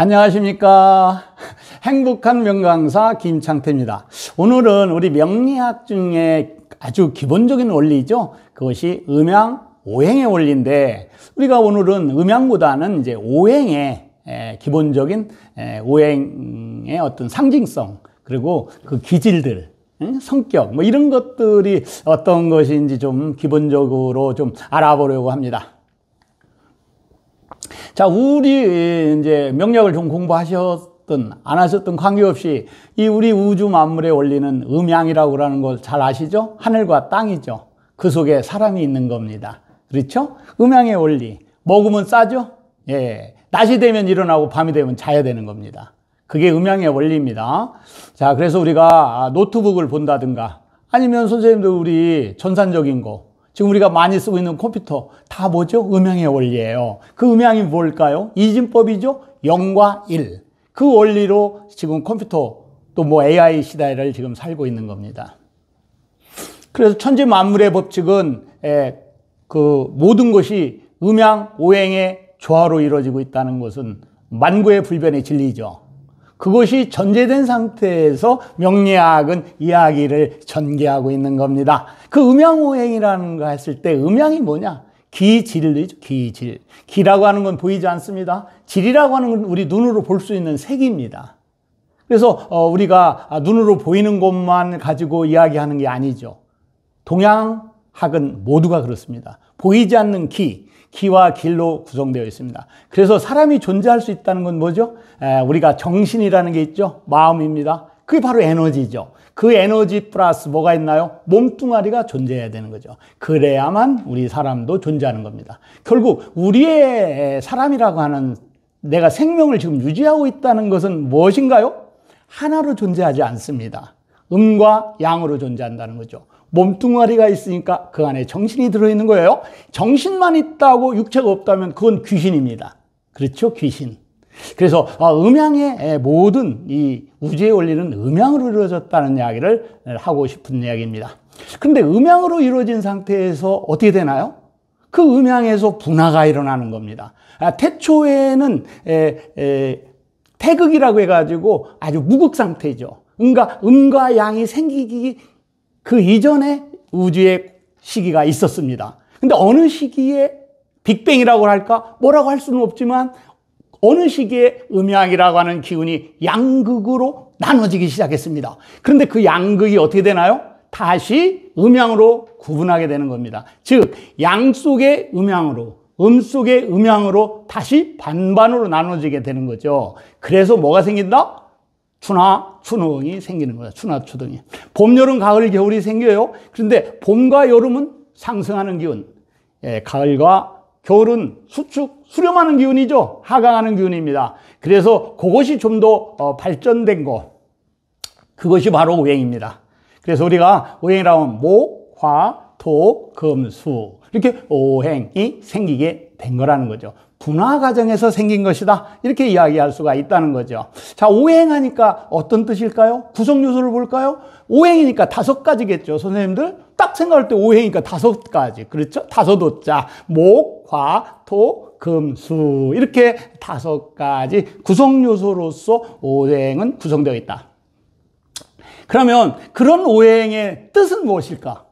안녕하십니까. 행복한 명강사 김창태입니다. 오늘은 우리 명리학 중에 아주 기본적인 원리죠. 그것이 음양 오행의 원리인데 우리가 오늘은 음양보다는 이제 오행의 기본적인 오행의 어떤 상징성 그리고 그 기질들 성격 뭐 이런 것들이 어떤 것인지 좀 기본적으로 좀 알아보려고 합니다. 자, 우리 이제 명력을 좀 공부하셨든 안 하셨든 관계없이 이 우리 우주 만물의 원리는 음양이라고 하러는걸 잘 아시죠? 하늘과 땅이죠. 그 속에 사람이 있는 겁니다. 그렇죠? 음양의 원리. 먹으면 싸죠? 예. 낮이 되면 일어나고 밤이 되면 자야 되는 겁니다. 그게 음양의 원리입니다. 자, 그래서 우리가 노트북을 본다든가 아니면 선생님들 우리 전산적인 거 지금 우리가 많이 쓰고 있는 컴퓨터 다 뭐죠? 음향의 원리예요. 그 음향이 뭘까요? 이진법이죠. 0과 1. 그 원리로 지금 컴퓨터 또 뭐 AI 시대를 지금 살고 있는 겁니다. 그래서 천지 만물의 법칙은 에, 예, 그 모든 것이 음향 오행의 조화로 이루어지고 있다는 것은 만구의 불변의 진리죠. 그것이 전제된 상태에서 명리학은 이야기를 전개하고 있는 겁니다. 그 음양오행이라는 거 했을 때 음양이 뭐냐? 기질이죠. 기질. 기라고 하는 건 보이지 않습니다. 질이라고 하는 건 우리 눈으로 볼 수 있는 색입니다. 그래서 어, 우리가 눈으로 보이는 것만 가지고 이야기하는 게 아니죠. 동양학은 모두가 그렇습니다. 보이지 않는 기, 기와 길로 구성되어 있습니다. 그래서 사람이 존재할 수 있다는 건 뭐죠? 우리가 정신이라는 게 있죠. 마음입니다. 그게 바로 에너지죠. 그 에너지 플러스 뭐가 있나요? 몸뚱아리가 존재해야 되는 거죠. 그래야만 우리 사람도 존재하는 겁니다. 결국 우리의 사람이라고 하는 내가 생명을 지금 유지하고 있다는 것은 무엇인가요? 하나로 존재하지 않습니다. 음과 양으로 존재한다는 거죠. 몸뚱아리가 있으니까 그 안에 정신이 들어있는 거예요. 정신만 있다고 육체가 없다면 그건 귀신입니다. 그렇죠? 귀신. 그래서 아, 음향의 모든 이 우주의 원리는 음향으로 이루어졌다는 이야기를 하고 싶은 이야기입니다. 근데음향으로 이루어진 상태에서 어떻게 되나요? 그음향에서 분화가 일어나는 겁니다. 아, 태초에는 태극이라고 해가지고 아주 무극 상태죠. 음과, 그러니까 음과 양이 생기기 그 이전에 우주의 시기가 있었습니다. 근데 어느 시기에 빅뱅이라고 할까? 뭐라고 할 수는 없지만 어느 시기에 음양이라고 하는 기운이 양극으로 나눠지기 시작했습니다. 그런데 그 양극이 어떻게 되나요? 다시 음양으로 구분하게 되는 겁니다. 즉, 양 속의 음양으로, 음 속의 음양으로 다시 반반으로 나눠지게 되는 거죠. 그래서 뭐가 생긴다? 추나, 추농이 생기는 거야. 추나, 추동이. 봄, 여름, 가을, 겨울이 생겨요. 그런데 봄과 여름은 상승하는 기운. 예, 가을과 겨울은 수축, 수렴하는 기운이죠. 하강하는 기운입니다. 그래서 그것이 좀더 어, 발전된 거. 그것이 바로 오행입니다. 그래서 우리가 오행이라고 하면 목, 화, 토, 금, 수. 이렇게 오행이 생기게 된 거라는 거죠. 분화 과정에서 생긴 것이다. 이렇게 이야기할 수가 있다는 거죠. 자, 오행하니까 어떤 뜻일까요? 구성 요소를 볼까요? 오행이니까 다섯 가지겠죠, 선생님들? 딱 생각할 때 오행이니까 다섯 가지. 그렇죠? 다섯 오자. 목, 화, 토, 금, 수. 이렇게 다섯 가지 구성 요소로서 오행은 구성되어 있다. 그러면 그런 오행의 뜻은 무엇일까?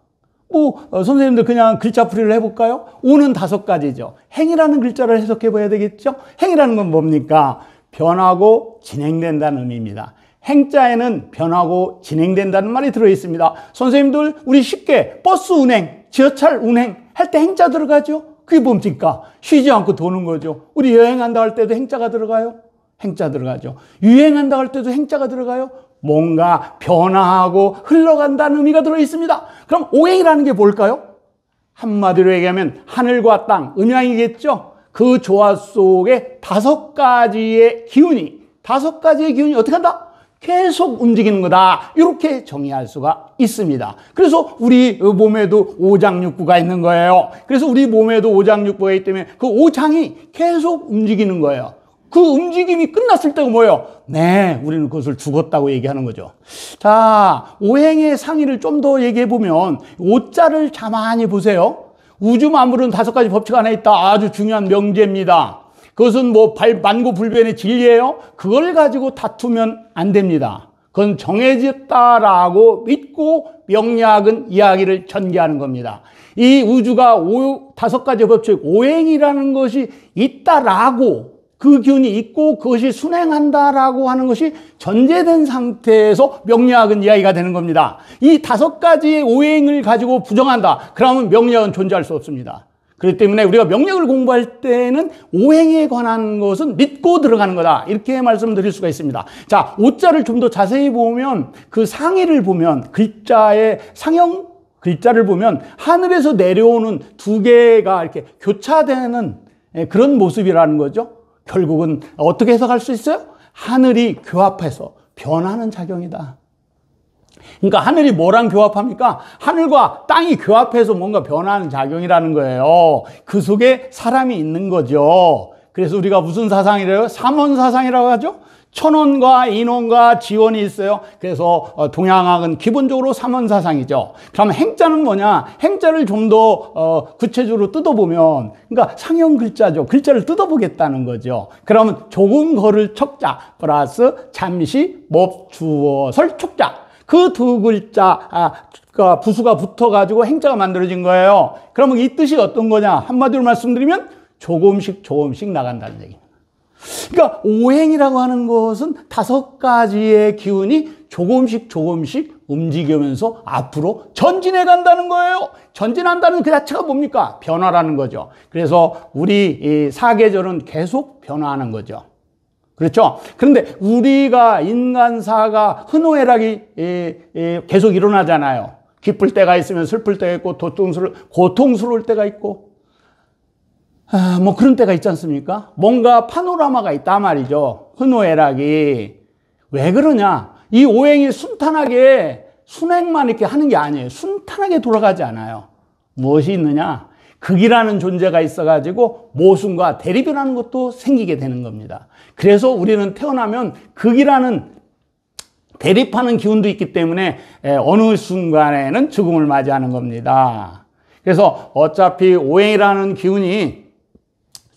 뭐 어, 선생님들 그냥 글자풀이를 해볼까요? 오는 다섯 가지죠. 행이라는 글자를 해석해 봐야 되겠죠. 행이라는 건 뭡니까? 변하고 진행된다는 의미입니다. 행자에는 변하고 진행된다는 말이 들어 있습니다. 선생님들 우리 쉽게 버스 운행, 지하철 운행 할 때 행자 들어가죠. 그게 뭡니까? 쉬지 않고 도는 거죠. 우리 여행한다 할 때도 행자가 들어가요. 행자 들어가죠. 유행한다 할 때도 행자가 들어가요. 뭔가 변화하고 흘러간다는 의미가 들어 있습니다. 그럼 오행이라는 게 뭘까요? 한마디로 얘기하면 하늘과 땅, 음양이겠죠? 그 조화 속에 다섯 가지의 기운이, 다섯 가지의 기운이 어떻게 한다? 계속 움직이는 거다. 이렇게 정의할 수가 있습니다. 그래서 우리 몸에도 오장육부가 있는 거예요. 그래서 우리 몸에도 오장육부가 있기 때문에 그 오장이 계속 움직이는 거예요. 그 움직임이 끝났을 때가 뭐예요? 네, 우리는 그것을 죽었다고 얘기하는 거죠. 자, 오행의 상의를 좀 더 얘기해 보면 오자를 가만히 보세요. 우주 만물은 다섯 가지 법칙 안에 있다. 아주 중요한 명제입니다. 그것은 뭐 발, 만고 불변의 진리예요. 그걸 가지고 다투면 안 됩니다. 그건 정해졌다라고 믿고 명리학은 이야기를 전개하는 겁니다. 이 우주가 오, 다섯 가지 법칙 오행이라는 것이 있다라고 그 기운이 있고 그것이 순행한다라고 하는 것이 전제된 상태에서 명리학은 이야기가 되는 겁니다. 이 다섯 가지의 오행을 가지고 부정한다. 그러면 명리학은 존재할 수 없습니다. 그렇기 때문에 우리가 명력을 공부할 때는 오행에 관한 것은 믿고 들어가는 거다. 이렇게 말씀드릴 수가 있습니다. 자, 오자를 좀 더 자세히 보면 그 상의를 보면 글자의 상형 글자를 보면 하늘에서 내려오는 두 개가 이렇게 교차되는 예, 그런 모습이라는 거죠. 결국은 어떻게 해석할 수 있어요? 하늘이 교합해서 변하는 작용이다. 그러니까 하늘이 뭐랑 교합합니까? 하늘과 땅이 교합해서 뭔가 변하는 작용이라는 거예요. 그 속에 사람이 있는 거죠. 그래서 우리가 무슨 사상이래요? 삼원 사상이라고 하죠? 천원과 인원과 지원이 있어요. 그래서 어, 동양학은 기본적으로 삼원사상이죠. 그럼 행자는 뭐냐? 행자를 좀더 어, 구체적으로 뜯어보면 그러니까 상형 글자죠. 글자를 뜯어보겠다는 거죠. 그러면 조금 걸을 척자 플러스 잠시 멈추어 설 척자 그 두 글자 아, 그 부수가 붙어가지고 행자가 만들어진 거예요. 그러면 이 뜻이 어떤 거냐? 한마디로 말씀드리면 조금씩 조금씩 나간다는 얘기입니 그러니까 오행이라고 하는 것은 다섯 가지의 기운이 조금씩 조금씩 움직이면서 앞으로 전진해 간다는 거예요. 전진한다는 그 자체가 뭡니까? 변화라는 거죠. 그래서 우리 사계절은 계속 변화하는 거죠. 그렇죠? 그런데 우리가 인간사가 흔오해락이 계속 일어나잖아요. 기쁠 때가 있으면 슬플 때가 있고 고통스러울 때가 있고 아, 뭐 그런 때가 있지 않습니까? 뭔가 파노라마가 있단 말이죠. 흔호애락이. 왜 그러냐? 이 오행이 순탄하게 순행만 이렇게 하는 게 아니에요. 순탄하게 돌아가지 않아요. 무엇이 있느냐? 극이라는 존재가 있어가지고 모순과 대립이라는 것도 생기게 되는 겁니다. 그래서 우리는 태어나면 극이라는 대립하는 기운도 있기 때문에 어느 순간에는 죽음을 맞이하는 겁니다. 그래서 어차피 오행이라는 기운이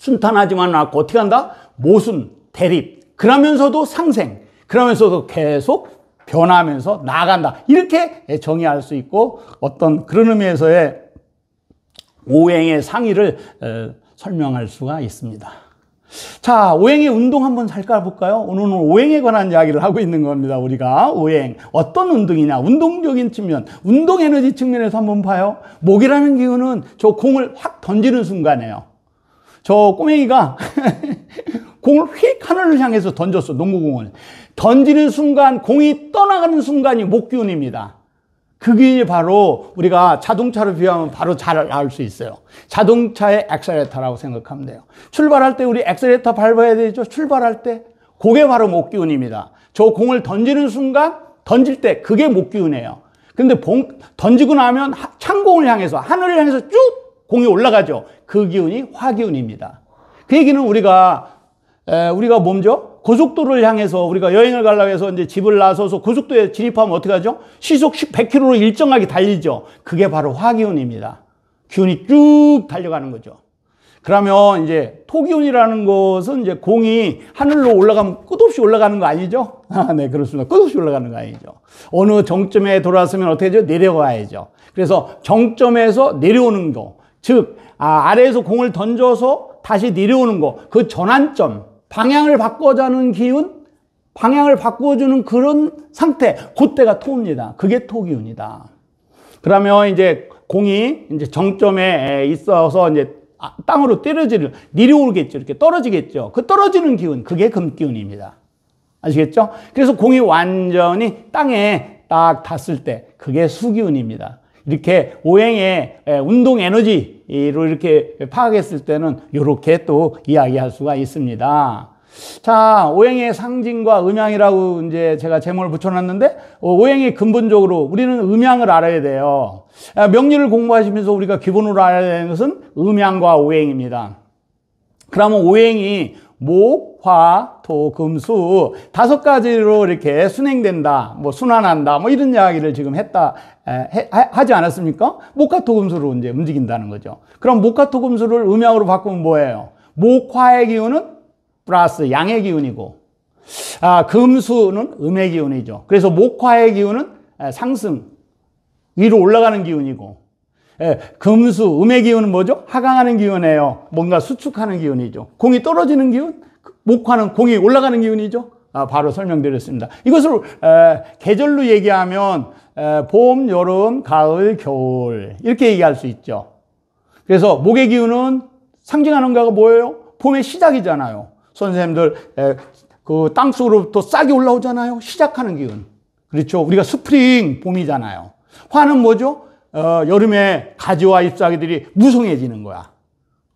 순탄하지만 않고 어떻게 한다? 모순, 대립, 그러면서도 상생, 그러면서도 계속 변하면서 나간다. 이렇게 정의할 수 있고 어떤 그런 의미에서의 오행의 상의를 설명할 수가 있습니다. 자, 오행의 운동 한번 살펴볼까요? 오늘은 오행에 관한 이야기를 하고 있는 겁니다. 우리가 오행 어떤 운동이냐? 운동적인 측면, 운동 에너지 측면에서 한번 봐요. 목이라는 기운은 저 공을 확 던지는 순간에요. 저 꼬맹이가 공을 휙 하늘을 향해서 던졌어, 농구공을. 던지는 순간, 공이 떠나가는 순간이 목기운입니다. 그게 바로 우리가 자동차를 비하면 바로 잘 나올 수 있어요. 자동차의 엑셀레터라고 생각하면 돼요. 출발할 때 우리 엑셀레터 밟아야 되죠. 출발할 때. 그게 바로 목기운입니다. 저 공을 던지는 순간, 던질 때 그게 목기운이에요. 근데 봉, 던지고 나면 창공을 향해서, 하늘을 향해서 쭉 공이 올라가죠. 그 기운이 화기운입니다. 그 얘기는 우리가 에, 우리가 몸죠? 고속도로를 향해서 우리가 여행을 가려고 해서 이제 집을 나서서 고속도로에 진입하면 어떻게 하죠? 시속 100km로 일정하게 달리죠. 그게 바로 화기운입니다. 기운이 쭉 달려가는 거죠. 그러면 이제 토기운이라는 것은 이제 공이 하늘로 올라가면 끝없이 올라가는 거 아니죠? 아, 네, 그렇습니다. 끝없이 올라가는 거 아니죠. 어느 정점에 돌아왔으면 어떻게 되죠? 내려가야죠. 그래서 정점에서 내려오는 거. 즉 아, 래에서 공을 던져서 다시 내려오는 거 그 전환점 방향을 바꿔자는 기운 방향을 바꿔주는 그런 상태 그때가 토입니다 그게 토기운이다 그러면 이제 공이 이제 정점에 있어서 이제 아, 땅으로 떨어지를 내려오겠죠 이렇게 떨어지겠죠 그 떨어지는 기운 그게 금기운입니다 아시겠죠 그래서 공이 완전히 땅에 딱 닿았을 때 그게 수기운입니다 이렇게 오행의 운동 에너지로 이렇게 파악했을 때는 이렇게 또 이야기할 수가 있습니다. 자, 오행의 상징과 음양이라고 이제 제가 제목을 붙여놨는데, 어, 오행이 근본적으로 우리는 음양을 알아야 돼요. 아, 명리를 공부하시면서 우리가 기본으로 알아야 되는 것은 음양과 오행입니다. 그러면 오행이 목, 뭐 화, 토, 금, 수 다섯 가지로 이렇게 순행된다, 뭐 순환한다, 뭐 이런 이야기를 지금 했다 에, 하, 하지 않았습니까? 목화, 토, 금수로 이제 움직인다는 거죠. 그럼 목화, 토, 금수를 음양으로 바꾸면 뭐예요? 목화의 기운은 플러스 양의 기운이고, 아, 금수는 음의 기운이죠. 그래서 목화의 기운은 상승, 위로 올라가는 기운이고, 예, 금수, 음의 기운은 뭐죠? 하강하는 기운이에요. 뭔가 수축하는 기운이죠. 공이 떨어지는 기운? 목화는 공이 올라가는 기운이죠. 아, 바로 설명드렸습니다. 이것을 계절로 얘기하면 봄, 여름, 가을, 겨울 이렇게 얘기할 수 있죠. 그래서 목의 기운은 상징하는 거가 뭐예요? 봄의 시작이잖아요. 선생님들 그 땅속으로부터 싹이 올라오잖아요. 시작하는 기운. 그렇죠. 우리가 스프링 봄이잖아요. 화는 뭐죠? 어, 여름에 가지와 잎사귀들이 무성해지는 거야.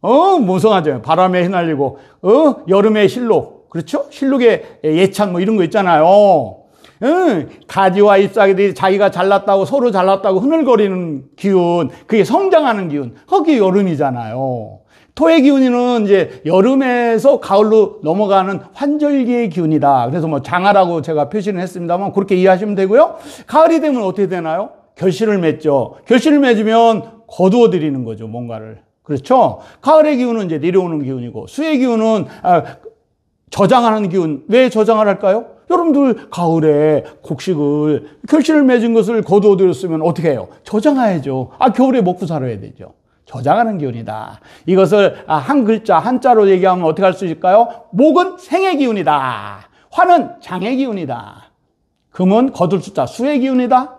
어, 무성하죠. 바람에 휘날리고, 어, 여름에 실록. 그렇죠? 실록의 예찬 뭐 이런 거 있잖아요. 응, 가지와 잎사귀들이 자기가 잘났다고 서로 잘났다고 흐늘거리는 기운, 그게 성장하는 기운, 허기 여름이잖아요. 토의 기운이는 이제 여름에서 가을로 넘어가는 환절기의 기운이다. 그래서 뭐 장하라고 제가 표시는 했습니다만 그렇게 이해하시면 되고요. 가을이 되면 어떻게 되나요? 결실을 맺죠. 결실을 맺으면 거두어 들이는 거죠, 뭔가를. 그렇죠? 가을의 기운은 이제 내려오는 기운이고 수의 기운은 아, 저장하는 기운. 왜 저장을 할까요? 여러분들 가을에 곡식을 결실을 맺은 것을 거두어들였으면 어떻게 해요? 저장해야죠. 아 겨울에 먹고 살아야 되죠. 저장하는 기운이다. 이것을 아, 한 글자 한자로 얘기하면 어떻게 할 수 있을까요? 목은 생의 기운이다. 화는 장의 기운이다. 금은 거둘 숫자 수의 기운이다.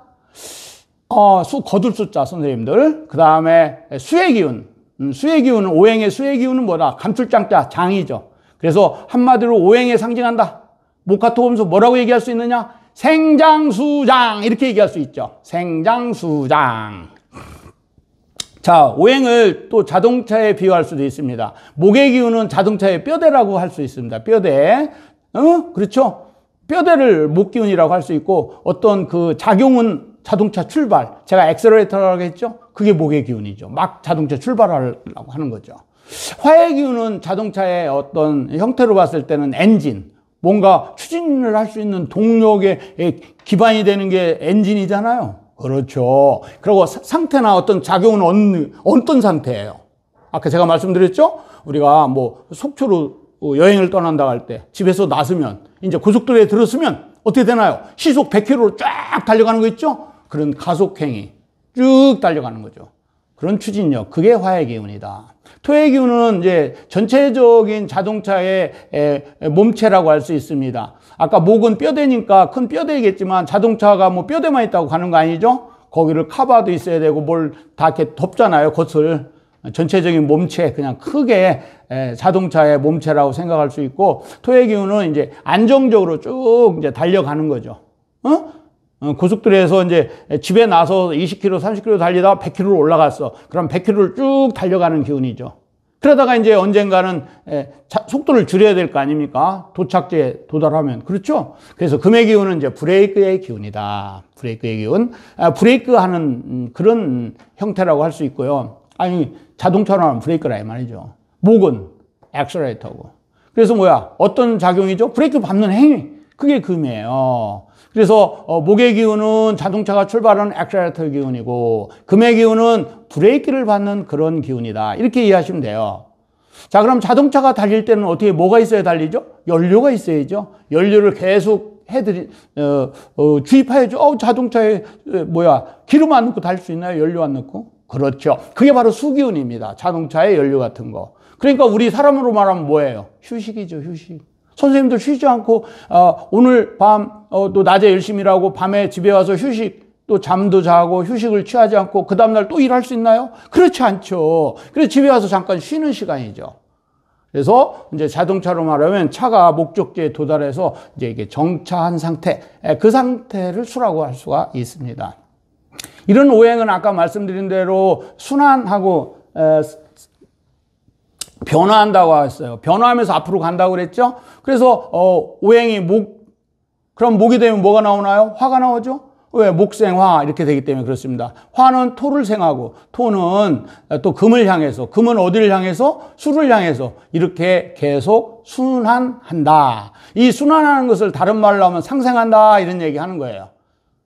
어, 수 거둘 숫자 선생님들. 그 다음에 수의 기운. 음, 수의 기운은 오행의 수의 기운은 뭐다? 감출장자 장이죠. 그래서 한마디로 오행에 상징한다. 모카토 보면 뭐라고 얘기할 수 있느냐? 생장수장 이렇게 얘기할 수 있죠. 생장수장. 자, 오행을 또 자동차에 비유할 수도 있습니다. 목의 기운은 자동차의 뼈대라고 할 수 있습니다. 뼈대. 어? 그렇죠? 뼈대를 목 기운이라고 할 수 있고 어떤 그 작용은 자동차 출발. 제가 엑셀레이터라고 했죠? 그게 목의 기운이죠. 막 자동차 출발하려고 하는 거죠. 화의 기운은 자동차의 어떤 형태로 봤을 때는 엔진, 뭔가 추진을 할 수 있는 동력의 기반이 되는 게 엔진이잖아요. 그렇죠. 그리고 상태나 어떤 작용은 어느, 어떤 상태예요? 아까 제가 말씀드렸죠? 우리가 뭐 속초로 여행을 떠난다 할 때 집에서 나서면 이제 고속도로에 들었으면 어떻게 되나요? 시속 100km로 쫙 달려가는 거 있죠? 그런 가속행위 쭉 달려가는 거죠. 그런 추진력, 그게 화해 기운이다. 토의 기운은 이제 전체적인 자동차의 몸체라고 할 수 있습니다. 아까 목은 뼈대니까 큰 뼈대겠지만 자동차가 뭐 뼈대만 있다고 가는 거 아니죠? 거기를 카바도 있어야 되고 뭘 다 이렇게 덮잖아요, 겉을. 전체적인 몸체, 그냥 크게 자동차의 몸체라고 생각할 수 있고, 토의 기운은 이제 안정적으로 쭉 이제 달려가는 거죠. 어? 어, 고속도로에서 이제 집에 나서 20km, 30km 달리다가 100km로 올라갔어. 그럼 100km를 쭉 달려가는 기운이죠. 그러다가 이제 언젠가는 속도를 줄여야 될 거 아닙니까? 도착지에 도달하면. 그렇죠? 그래서 금의 기운은 이제 브레이크의 기운이다. 브레이크의 기운. 아, 브레이크 하는 음, 그런 형태라고 할 수 있고요. 아니, 자동차로 하면 브레이크라 이 말이죠. 목은 액셀레이터고 그래서 뭐야? 어떤 작용이죠? 브레이크 밟는 행위. 그게 금이에요. 그래서 어, 목의 기운은 자동차가 출발하는 액셀레터 기운이고 금의 기운은 브레이크를 받는 그런 기운이다. 이렇게 이해하시면 돼요. 자 그럼 자동차가 달릴 때는 어떻게 뭐가 있어야 달리죠? 연료가 있어야죠. 연료를 계속 해드리 어, 어, 주입해야죠. 어, 자동차에 에, 뭐야 기름 안 넣고 달 수 있나요? 연료 안 넣고? 그렇죠. 그게 바로 수기운입니다. 자동차의 연료 같은 거. 그러니까 우리 사람으로 말하면 뭐예요? 휴식이죠, 휴식. 선생님들 쉬지 않고 어, 오늘 밤 어, 또 낮에 열심히 일하고 밤에 집에 와서 휴식 또 잠도 자고 휴식을 취하지 않고 그 다음날 또 일할 수 있나요? 그렇지 않죠. 그래서 집에 와서 잠깐 쉬는 시간이죠. 그래서 이제 자동차로 말하면 차가 목적지에 도달해서 이제 이게 정차한 상태, 그 상태를 수라고 할 수가 있습니다. 이런 오행은 아까 말씀드린 대로 순환하고 변화한다고 했어요. 변화하면서 앞으로 간다고 그랬죠? 그래서 어, 오행이 목 그럼 목이 되면 뭐가 나오나요? 화가 나오죠? 왜? 목생화 이렇게 되기 때문에 그렇습니다. 화는 토를 생하고 토는 또 금을 향해서 금은 어디를 향해서? 술을 향해서 이렇게 계속 순환한다. 이 순환하는 것을 다른 말로 하면 상생한다 이런 얘기 하는 거예요.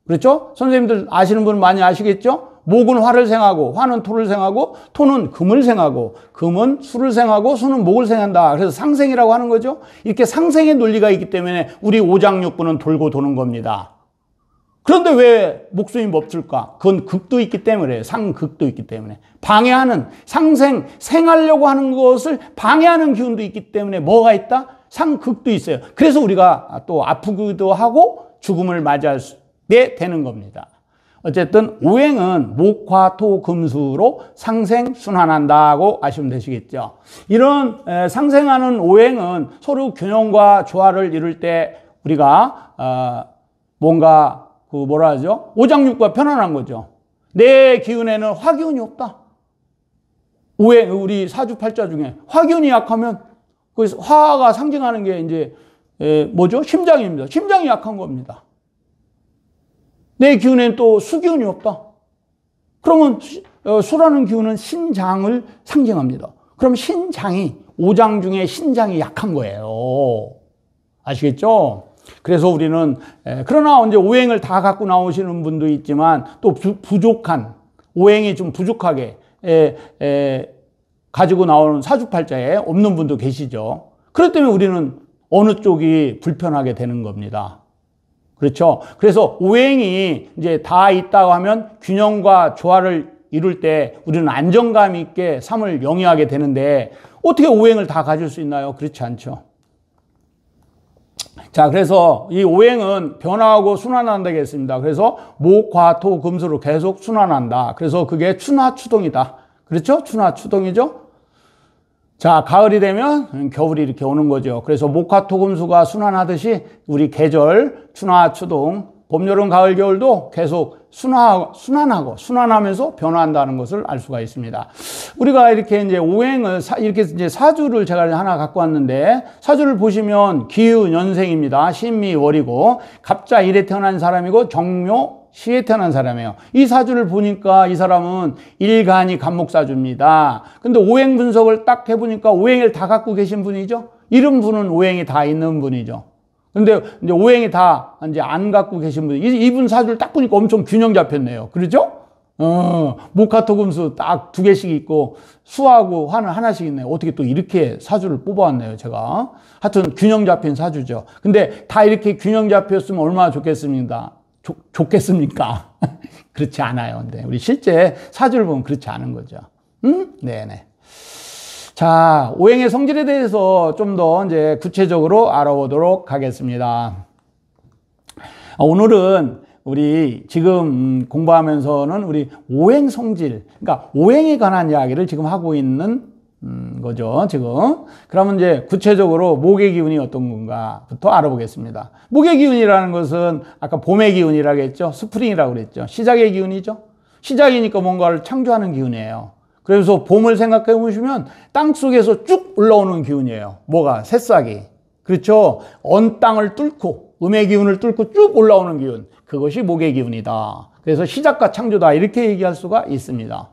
그렇죠? 선생님들 아시는 분 많이 아시겠죠? 목은 화를 생하고 화는 토를 생하고 토는 금을 생하고 금은 수를 생하고 수는 목을 생한다. 그래서 상생이라고 하는 거죠. 이렇게 상생의 논리가 있기 때문에 우리 오장육부는 돌고 도는 겁니다. 그런데 왜 목숨이 멈출까? 그건 극도 있기 때문에 상극도 있기 때문에 방해하는 상생 생하려고 하는 것을 방해하는 기운도 있기 때문에 뭐가 있다? 상극도 있어요. 그래서 우리가 또 아프기도 하고 죽음을 맞이하게 되는 겁니다. 어쨌든 오행은 목화토금수로 상생 순환한다고 아시면 되시겠죠. 이런 상생하는 오행은 서로 균형과 조화를 이룰 때 우리가 어, 뭔가 그 뭐라 하죠? 오장육과 편안한 거죠. 내 기운에는 화기운이 없다. 오행 우리 사주팔자 중에 화기운이 약하면 그 화가 상징하는 게 이제 뭐죠? 심장입니다. 심장이 약한 겁니다. 내 기운엔 또 수기운이 없다. 그러면 어, 수라는 기운은 신장을 상징합니다. 그럼 신장이 오장 중에 신장이 약한 거예요. 아시겠죠? 그래서 우리는 그러나 이제 오행을 다 갖고 나오시는 분도 있지만 또 부족한 오행이 좀 부족하게 가지고 나오는 사주팔자에 없는 분도 계시죠. 그렇기 때문에 우리는 어느 쪽이 불편하게 되는 겁니다. 그렇죠. 그래서 오행이 이제 다 있다고 하면 균형과 조화를 이룰 때 우리는 안정감 있게 삶을 영위하게 되는데 어떻게 오행을 다 가질 수 있나요? 그렇지 않죠. 자, 그래서 이 오행은 변화하고 순환한다고 했습니다. 그래서 목, 화 토, 금수로 계속 순환한다. 그래서 그게 추나 추동이다. 그렇죠? 추나 추동이죠? 자, 가을이 되면 겨울이 이렇게 오는 거죠. 그래서 목화 토금수가 순환하듯이 우리 계절, 춘화, 추동, 봄, 여름, 가을, 겨울도 계속 순화, 순환하고, 순환하면서 변화한다는 것을 알 수가 있습니다. 우리가 이렇게 이제 오행을, 사, 이렇게 이제 사주를 제가 하나 갖고 왔는데, 사주를 보시면 기후 연생입니다. 신미월이고, 갑자 이래 태어난 사람이고, 정묘 시에 태어난 사람이에요. 이 사주를 보니까 이 사람은 일간이 감목사주입니다 근데 오행 분석을 딱 해보니까 오행을 다 갖고 계신 분이죠. 이런 분은 오행이 다 있는 분이죠. 근데 이제 오행이 다 이제 안 갖고 계신 분, 이분 이 사주를 딱 보니까 엄청 균형 잡혔네요. 그러죠 어, 모카토금수 딱 두 개씩 있고 수하고 화는 하나씩 있네요. 어떻게 또 이렇게 사주를 뽑아왔네요, 제가. 하여튼 균형 잡힌 사주죠. 근데 다 이렇게 균형 잡혔으면 얼마나 좋겠습니다. 좋, 좋겠습니까? 그렇지 않아요. 근데 우리 실제 사주를 보면 그렇지 않은 거죠. 응? 네네. 자, 오행의 성질에 대해서 좀 더 이제 구체적으로 알아보도록 하겠습니다. 아, 오늘은 우리 지금 공부하면서는 우리 오행 성질, 그러니까 오행에 관한 이야기를 지금 하고 있는 음, 거죠, 지금. 그러면 이제 구체적으로 목의 기운이 어떤 건가부터 알아보겠습니다. 목의 기운이라는 것은 아까 봄의 기운이라고 했죠. 스프링이라고 그랬죠. 시작의 기운이죠. 시작이니까 뭔가를 창조하는 기운이에요. 그래서 봄을 생각해 보시면 땅 속에서 쭉 올라오는 기운이에요. 뭐가? 새싹이. 그렇죠. 언 땅을 뚫고, 음의 기운을 뚫고 쭉 올라오는 기운. 그것이 목의 기운이다. 그래서 시작과 창조다. 이렇게 얘기할 수가 있습니다.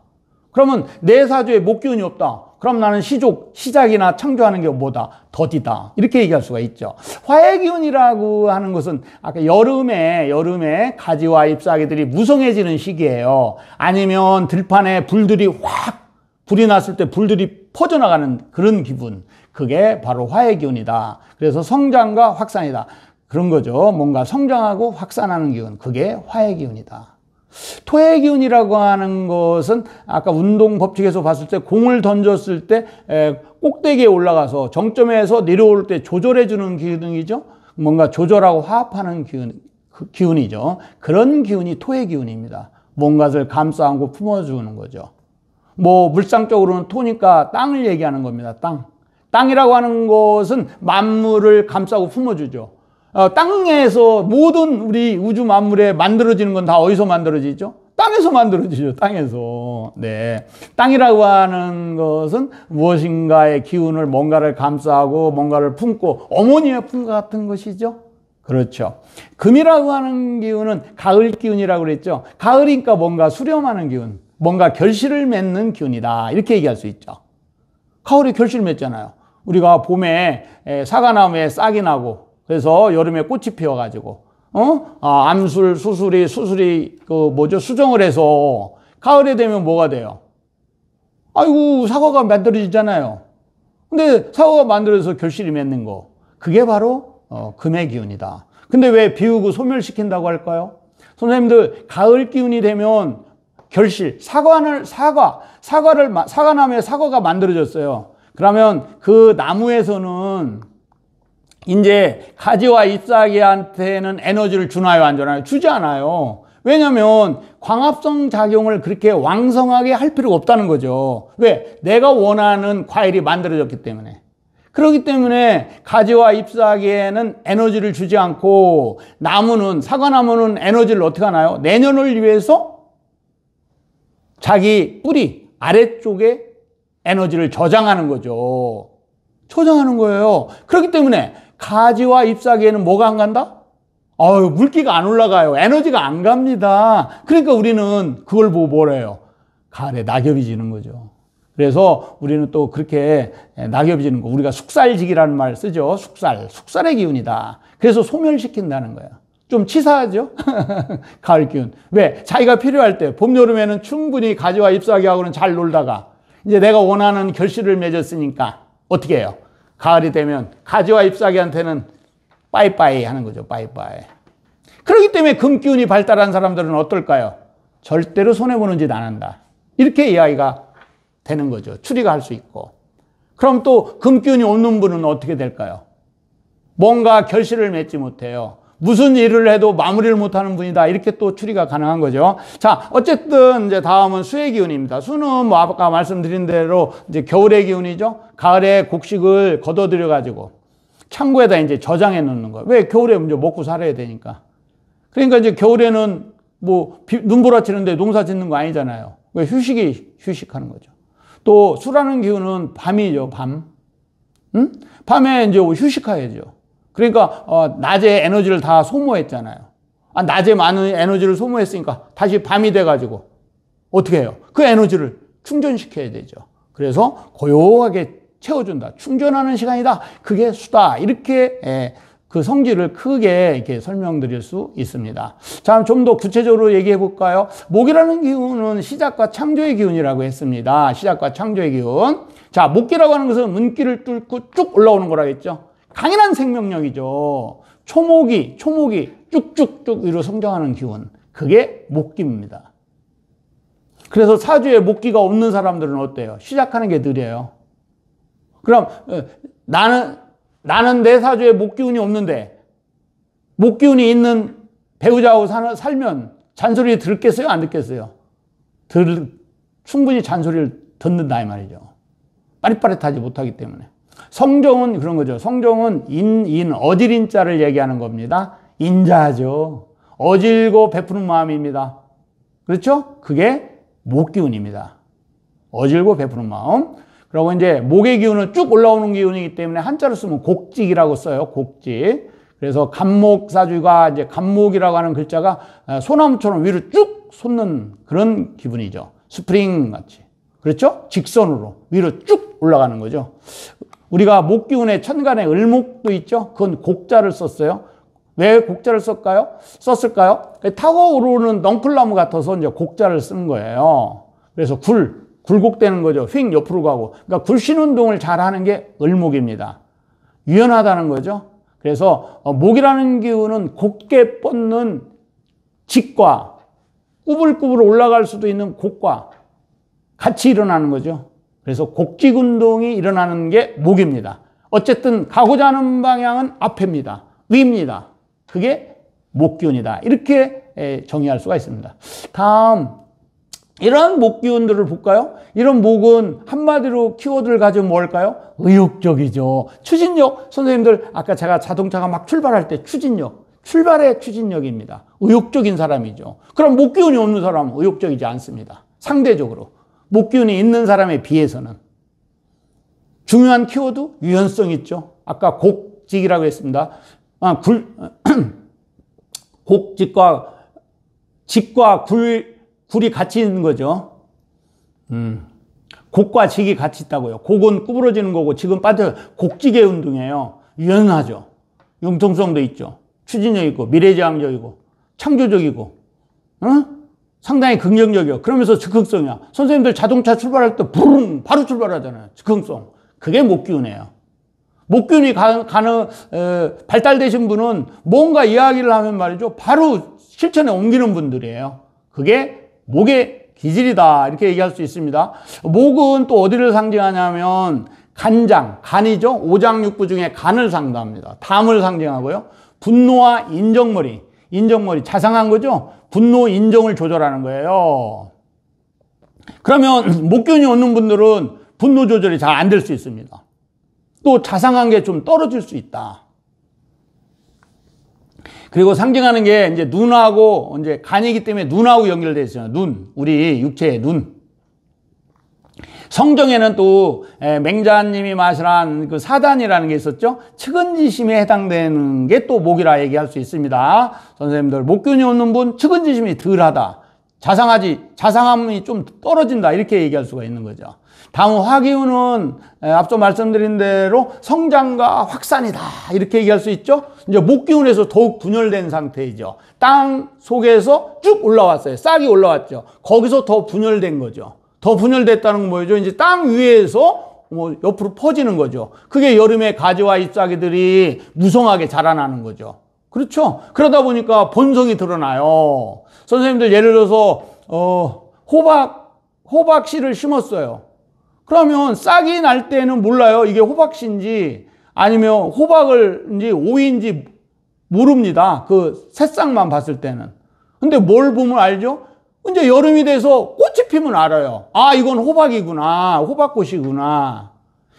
그러면 내 네 사주에 목 기운이 없다. 그럼 나는 시족, 시작이나 창조하는 게 뭐다? 더디다. 이렇게 얘기할 수가 있죠. 화해 기운이라고 하는 것은 아까 여름에, 여름에 가지와 잎사귀들이 무성해지는 시기예요. 아니면 들판에 불들이 확 불이 났을 때 불들이 퍼져나가는 그런 기분. 그게 바로 화해 기운이다. 그래서 성장과 확산이다. 그런 거죠. 뭔가 성장하고 확산하는 기운. 그게 화해 기운이다. 토의 기운이라고 하는 것은 아까 운동 법칙에서 봤을 때 공을 던졌을 때 꼭대기에 올라가서 정점에서 내려올 때 조절해 주는 기운이죠 뭔가 조절하고 화합하는 기운, 그 기운이죠. 그런 기운이 토의 기운입니다. 뭔가를 감싸 안고 품어주는 거죠. 뭐 물상적으로는 토니까 땅을 얘기하는 겁니다. 땅. 땅이라고 하는 것은 만물을 감싸고 품어주죠. 어, 땅에서 모든 우리 우주 만물에 만들어지는 건 다 어디서 만들어지죠? 땅에서 만들어지죠. 땅에서. 네. 땅이라고 하는 것은 무엇인가의 기운을 뭔가를 감싸고 뭔가를 품고 어머니의 품 같은 것이죠. 그렇죠. 금이라고 하는 기운은 가을 기운이라고 그랬죠. 가을이니까 뭔가 수렴하는 기운, 뭔가 결실을 맺는 기운이다. 이렇게 얘기할 수 있죠. 가을에 결실 을 맺잖아요. 우리가 봄에 사과나무에 싹이 나고 그래서 여름에 꽃이 피어가지고 어? 아, 암술, 수술이, 수술이 그 뭐죠? 수정을 해서 가을에 되면 뭐가 돼요? 아이고 사과가 만들어지잖아요. 근데 사과가 만들어져서 결실이 맺는 거 그게 바로 어, 금의 기운이다. 근데 왜 비우고 소멸시킨다고 할까요? 선생님들 가을 기운이 되면 결실 사과를 사과 사과를 사과나무에 사과가 만들어졌어요. 그러면 그 나무에서는 이제 가지와 잎사귀한테는 에너지를 주나요 안 주나요? 주지 않아요. 왜냐면 광합성 작용을 그렇게 왕성하게 할 필요가 없다는 거죠. 왜? 내가 원하는 과일이 만들어졌기 때문에. 그렇기 때문에 가지와 잎사귀에는 에너지를 주지 않고 나무는 사과나무는 에너지를 어떻게 하나요? 내년을 위해서 자기 뿌리 아래쪽에 에너지를 저장하는 거죠. 저장하는 거예요. 그렇기 때문에 가지와 잎사귀에는 뭐가 안 간다? 어유 물기가 안 올라가요. 에너지가 안 갑니다. 그러니까 우리는 그걸 보고 뭐, 뭐래요? 가을 낙엽이 지는 거죠. 그래서 우리는 또 그렇게 예, 낙엽이 지는 거, 우리가 숙살지기라는 말 쓰죠. 숙살, 숙살의 기운이다. 그래서 소멸시킨다는 거야. 좀 치사하죠? 가을 기운. 왜? 자기가 필요할 때, 봄, 여름에는 충분히 가지와 잎사귀하고는 잘 놀다가, 이제 내가 원하는 결실을 맺었으니까, 어떻게 해요? 가을이 되면 가지와 잎사귀한테는 빠이빠이 하는 거죠. 빠이빠이. 그렇기 때문에 금기운이 발달한 사람들은 어떨까요? 절대로 손해보는 짓 안 한다. 이렇게 이야기가 되는 거죠. 추리가 할 수 있고. 그럼 또 금기운이 없는 분은 어떻게 될까요? 뭔가 결실을 맺지 못해요. 무슨 일을 해도 마무리를 못하는 분이다. 이렇게 또 추리가 가능한 거죠. 자, 어쨌든 이제 다음은 수의 기운입니다. 수는 뭐 아까 말씀드린 대로 이제 겨울의 기운이죠. 가을에 곡식을 걷어들여 가지고 창고에다 이제 저장해 놓는 거예요. 왜 겨울에 먼저 먹고 살아야 되니까. 그러니까 이제 겨울에는 뭐 눈보라치는데 농사 짓는 거 아니잖아요. 왜 휴식이 휴식하는 거죠. 또 수라는 기운은 밤이죠. 밤. 응? 밤에 이제 휴식해야죠. 그러니까 어, 낮에 에너지를 다 소모했잖아요. 아, 낮에 많은 에너지를 소모했으니까 다시 밤이 돼가지고 어떻게 해요? 그 에너지를 충전시켜야 되죠. 그래서 고요하게 채워준다. 충전하는 시간이다. 그게 수다. 이렇게 예, 그 성질을 크게 이렇게 설명드릴 수 있습니다. 자, 좀 더 구체적으로 얘기해 볼까요? 목이라는 기운은 시작과 창조의 기운이라고 했습니다. 시작과 창조의 기운. 자, 목기라고 하는 것은 문기를 뚫고 쭉 올라오는 거라겠죠. 강인한 생명력이죠. 초목이, 초목이 쭉쭉쭉 위로 성장하는 기운. 그게 목기입니다. 그래서 사주에 목기가 없는 사람들은 어때요? 시작하는 게 느려요. 그럼 어, 나는, 나는 내 사주에 목기운이 없는데, 목기운이 있는 배우자하고 살면 잔소리 들겠어요? 안 듣겠어요? 들, 충분히 잔소리를 듣는다, 이 말이죠. 빠릿빠릿하지 못하기 때문에. 성종은 그런 거죠. 성종은 인, 인, 어질인 자를 얘기하는 겁니다. 인자죠. 어질고 베푸는 마음입니다. 그렇죠? 그게 목 기운입니다. 어질고 베푸는 마음. 그리고 이제 목의 기운은 쭉 올라오는 기운이기 때문에 한자로 쓰면 곡직이라고 써요. 곡직. 그래서 감목사주가 이제 감목이라고 하는 글자가 아, 소나무처럼 위로 쭉 솟는 그런 기분이죠. 스프링 같이. 그렇죠? 직선으로 위로 쭉 올라가는 거죠. 우리가 목기운의 천간에 을목도 있죠. 그건 곡자를 썼어요. 왜 곡자를 썼까요? 썼을까요? 타고 오르는 넝클나무 같아서 이제 곡자를 쓴 거예요. 그래서 굴, 굴곡되는 거죠. 휙 옆으로 가고. 그러니까 굴신 운동을 잘 하는 게 을목입니다. 유연하다는 거죠. 그래서 어, 목이라는 기운은 곱게 뻗는 직과 꾸불꾸불 올라갈 수도 있는 곡과 같이 일어나는 거죠. 그래서 곡기운동이 일어나는 게 목입니다. 어쨌든 가고자 하는 방향은 앞입니다. 위입니다. 그게 목기운이다. 이렇게 정의할 수가 있습니다. 다음 이러한 목기운들을 볼까요? 이런 목은 한마디로 키워드를 가지고 뭘까요? 뭐 의욕적이죠. 추진력. 선생님들 아까 제가 자동차가 막 출발할 때 추진력. 출발의 추진력입니다. 의욕적인 사람이죠. 그럼 목기운이 없는 사람은 의욕적이지 않습니다. 상대적으로. 목기운이 있는 사람에 비해서는. 중요한 키워드? 유연성 있죠. 아까 곡직이라고 했습니다. 아, 굴, 곡직과, 직과 굴, 굴이 같이 있는 거죠. 음. 곡과 직이 같이 있다고요. 곡은 구부러지는 거고 지금 빠져 곡직의 운동이에요. 유연하죠. 융통성도 있죠. 추진력 있고 미래지향적이고 창조적이고 응? 상당히 긍정적이요. 그러면서 즉흥성이야. 선생님들 자동차 출발할 때 부릉 바로 출발하잖아요. 즉흥성. 그게 목기운이에요. 목균이 가, 는 발달되신 분은 뭔가 이야기를 하면 말이죠. 바로 실천에 옮기는 분들이에요. 그게 목의 기질이다 이렇게 얘기할 수 있습니다. 목은 또 어디를 상징하냐면 간장, 간이죠. 오장육부 중에 간을 상징합니다. 담을 상징하고요. 분노와 인정머리, 인정머리 자상한 거죠? 분노 인정을 조절하는 거예요. 그러면 목균이 없는 분들은 분노 조절이 잘 안 될 수 있습니다. 또 자상한 게 좀 떨어질 수 있다. 그리고 상징하는 게 이제 눈하고 이제 간이기 때문에 눈하고 연결되어 있어요. 눈, 우리 육체의 눈. 성경에는 또 맹자님이 마시란 그 사단이라는 게 있었죠. 측은지심에 해당되는 게 또 목이라 얘기할 수 있습니다. 선생님들 목균이 없는 분 측은지심이 덜하다. 자상하지 자상함이 좀 떨어진다 이렇게 얘기할 수가 있는 거죠. 다음 화기운은 앞서 말씀드린 대로 성장과 확산이다 이렇게 얘기할 수 있죠. 이제 목기운에서 더욱 분열된 상태이죠. 땅 속에서 쭉 올라왔어요. 싹이 올라왔죠. 거기서 더 분열된 거죠. 더 분열됐다는 건 뭐죠? 이제 땅 위에서 뭐 옆으로 퍼지는 거죠. 그게 여름에 가지와 잎사귀들이 무성하게 자라나는 거죠. 그렇죠? 그러다 보니까 본성이 드러나요. 선생님들 예를 들어서 어, 호박 호박 씨를 심었어요. 그러면 싹이 날 때는 몰라요. 이게 호박 씨인지 아니면 호박을 인지 오이인지 모릅니다. 그 새싹만 봤을 때는. 근데 뭘 보면 알죠? 이제 여름이 돼서 꽃이 피면 알아요. 아, 이건 호박이구나. 호박꽃이구나.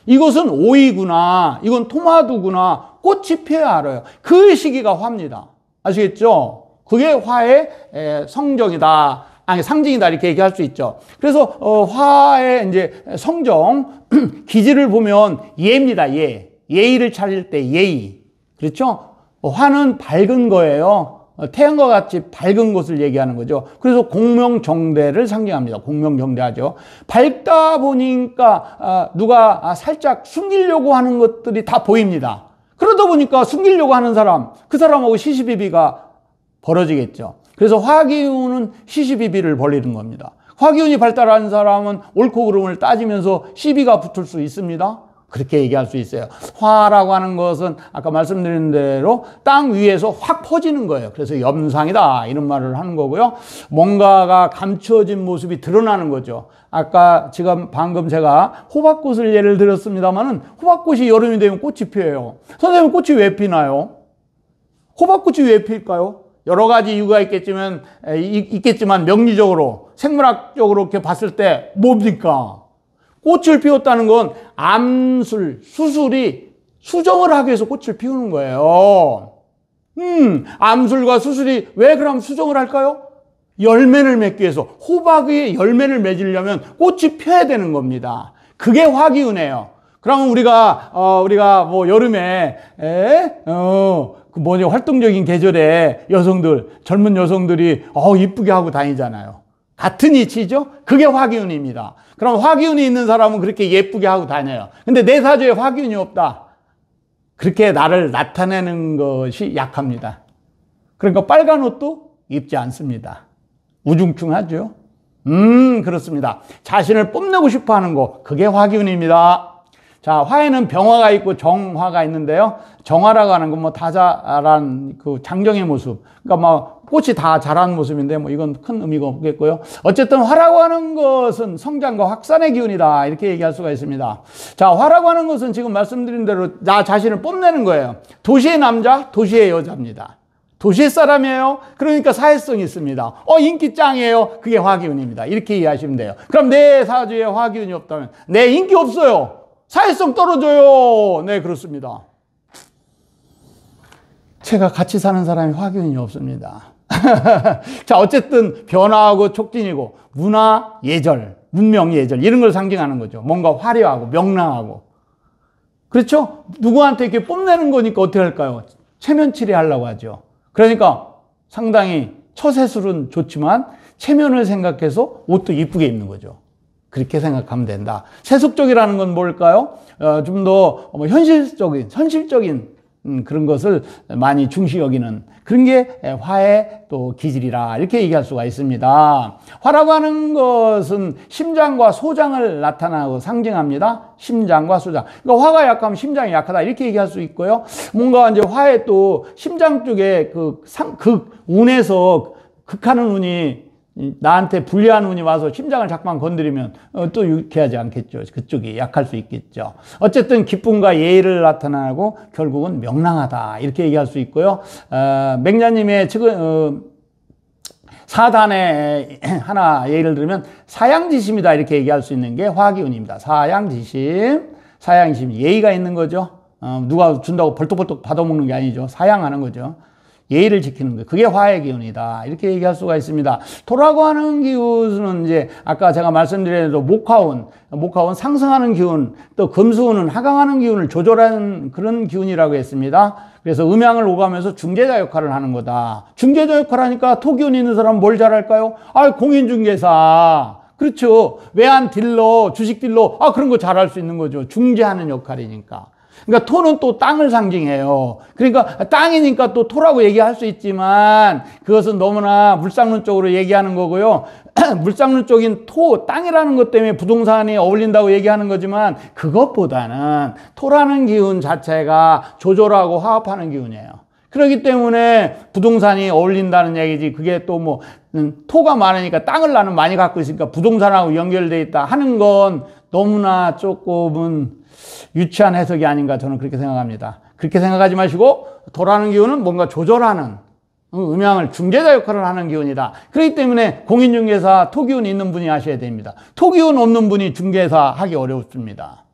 이것은 오이구나. 이건 토마토구나. 꽃이 피어야 알아요. 그 시기가 화입니다. 아시겠죠? 그게 화의 성정이다. 아니, 상징이다. 이렇게 얘기할 수 있죠. 그래서, 어, 화의 이제 성정, 기지를 보면 예입니다. 예. 예의를 차릴 때 예의. 그렇죠? 화는 밝은 거예요. 어, 태양과 같이 밝은 곳을 얘기하는 거죠. 그래서 공명정대를 상징합니다. 공명정대하죠. 밝다 보니까 아, 누가 아, 살짝 숨기려고 하는 것들이 다 보입니다. 그러다 보니까 숨기려고 하는 사람, 그 사람하고 시시비비가 벌어지겠죠. 그래서 화기운은 시시비비를 벌이는 겁니다. 화기운이 발달한 사람은 옳고 그름을 따지면서 시비가 붙을 수 있습니다. 그렇게 얘기할 수 있어요. 화라고 하는 것은 아까 말씀드린 대로 땅 위에서 확 퍼지는 거예요. 그래서 염상이다 이런 말을 하는 거고요. 뭔가가 감춰진 모습이 드러나는 거죠. 아까 지금 방금 제가 호박꽃을 예를 들었습니다만은 호박꽃이 여름이 되면 꽃이 피어요. 선생님 꽃이 왜 피나요? 호박꽃이 왜 필까요? 여러 가지 이유가 있겠지만 있겠지만 명리적으로 생물학적으로 이렇게 봤을 때 뭡니까? 꽃을 피웠다는 건 암술, 수술이 수정을 하기 위해서 꽃을 피우는 거예요. 음, 암술과 수술이 왜 그럼 수정을 할까요? 열매를 맺기 위해서 호박의 열매를 맺으려면 꽃이 펴야 되는 겁니다. 그게 화기운이에요. 그러면 우리가 어 우리가 뭐 여름에 에어그 뭐냐 활동적인 계절에 여성들 젊은 여성들이 어 이쁘게 하고 다니잖아요. 같은 이치죠? 그게 화기운입니다. 그럼 화기운이 있는 사람은 그렇게 예쁘게 하고 다녀요. 근데 내 사주에 화기운이 없다. 그렇게 나를 나타내는 것이 약합니다. 그러니까 빨간 옷도 입지 않습니다. 우중충하죠? 음, 그렇습니다. 자신을 뽐내고 싶어 하는 거, 그게 화기운입니다. 자, 화에는 병화가 있고 정화가 있는데요. 정화라고 하는 건 뭐 다자란 그 장정의 모습. 그러니까 뭐 꽃이 다 자란 모습인데 뭐 이건 큰 의미가 없겠고요. 어쨌든 화라고 하는 것은 성장과 확산의 기운이다. 이렇게 얘기할 수가 있습니다. 자, 화라고 하는 것은 지금 말씀드린 대로 나 자신을 뽐내는 거예요. 도시의 남자, 도시의 여자입니다. 도시 의 사람이에요. 그러니까 사회성이 있습니다. 어, 인기 짱이에요. 그게 화기운입니다. 이렇게 이해하시면 돼요. 그럼 내 사주에 화기운이 없다면 내 인기 없어요. 사회성 떨어져요. 네, 그렇습니다. 제가 같이 사는 사람이 화기운이 없습니다. 자, 어쨌든 변화하고 촉진이고 문화 예절, 문명 예절 이런 걸 상징하는 거죠. 뭔가 화려하고 명랑하고. 그렇죠? 누구한테 이렇게 뽐내는 거니까 어떻게 할까요? 체면치리 하려고 하죠. 그러니까 상당히 처세술은 좋지만 체면을 생각해서 옷도 이쁘게 입는 거죠. 그렇게 생각하면 된다. 세속적이라는 건 뭘까요? 어, 좀더 어, 현실적인, 현실적인 음, 그런 것을 많이 중시 여기는 그런 게 화의 또 기질이라 이렇게 얘기할 수가 있습니다. 화라고 하는 것은 심장과 소장을 나타나고 상징합니다. 심장과 소장. 그러니까 화가 약하면 심장이 약하다 이렇게 얘기할 수 있고요. 뭔가 이제 화의 또 심장 쪽에 그 상, 극, 운에서 극하는 운이 나한테 불리한 운이 와서 심장을 자꾸만 건드리면 어, 또 유쾌하지 않겠죠. 그쪽이 약할 수 있겠죠. 어쨌든 기쁨과 예의를 나타나고 결국은 명랑하다 이렇게 얘기할 수 있고요. 어, 맹자님의 측은 어, 사단의 하나 예를 들면 사양지심이다 이렇게 얘기할 수 있는 게 화기운입니다. 사양지심, 사양지심 예의가 있는 거죠. 어, 누가 준다고 벌떡벌떡 받아먹는 게 아니죠. 사양하는 거죠. 예의를 지키는 거예요. 그게 화해 기운이다. 이렇게 얘기할 수가 있습니다. 토라고 하는 기운은 이제 아까 제가 말씀드린 대로 목화운, 목화운 상승하는 기운, 또 금수운은 하강하는 기운을 조절하는 그런 기운이라고 했습니다. 그래서 음양을 오가면서 중재자 역할을 하는 거다. 중재자 역할 하니까 토기운 있는 사람 뭘 잘할까요? 아, 공인중개사. 그렇죠. 외환 딜러, 주식 딜러. 아, 그런 거 잘할 수 있는 거죠. 중재하는 역할이니까. 그러니까 토는 또 땅을 상징해요. 그러니까 땅이니까 또 토라고 얘기할 수 있지만 그것은 너무나 물상론 적으로 얘기하는 거고요. 물상론 적인 토, 땅이라는 것 때문에 부동산이 어울린다고 얘기하는 거지만 그것보다는 토라는 기운 자체가 조절하고 화합하는 기운이에요. 그렇기 때문에 부동산이 어울린다는 얘기지 그게 또뭐 음, 토가 많으니까 땅을 나는 많이 갖고 있으니까 부동산하고 연결돼 있다 하는 건 너무나 조금은 유치한 해석이 아닌가 저는 그렇게 생각합니다. 그렇게 생각하지 마시고 도라는 기운은 뭔가 조절하는 어, 음향을 중재자 역할을 하는 기운이다. 그렇기 때문에 공인중개사 토기운 있는 분이 하셔야 됩니다. 토기운 없는 분이 중개사 하기 어렵습니다.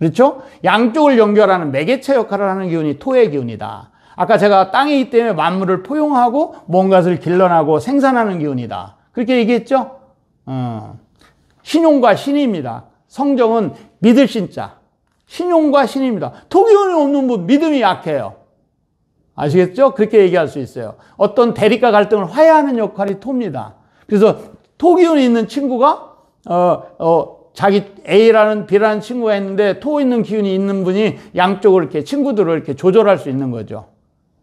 그렇죠? 양쪽을 연결하는 매개체 역할을 하는 기운이 토의 기운이다. 아까 제가 땅이기 때문에 만물을 포용하고 뭔가를 길러나고 생산하는 기운이다. 그렇게 얘기했죠? 어. 신용과 신입니다. 성정은 믿을 신자. 신용과 신입니다. 토기이 없는 분 믿음이 약해요. 아시겠죠? 그렇게 얘기할 수 있어요. 어떤 대립과 갈등을 화해하는 역할이 토입니다. 그래서 토기운이 있는 친구가 어, 어, 자기 A라는 B라는 친구가 했는데 토 있는 기운이 있는 분이 양쪽을 이렇게 친구들을 이렇게 조절할 수 있는 거죠.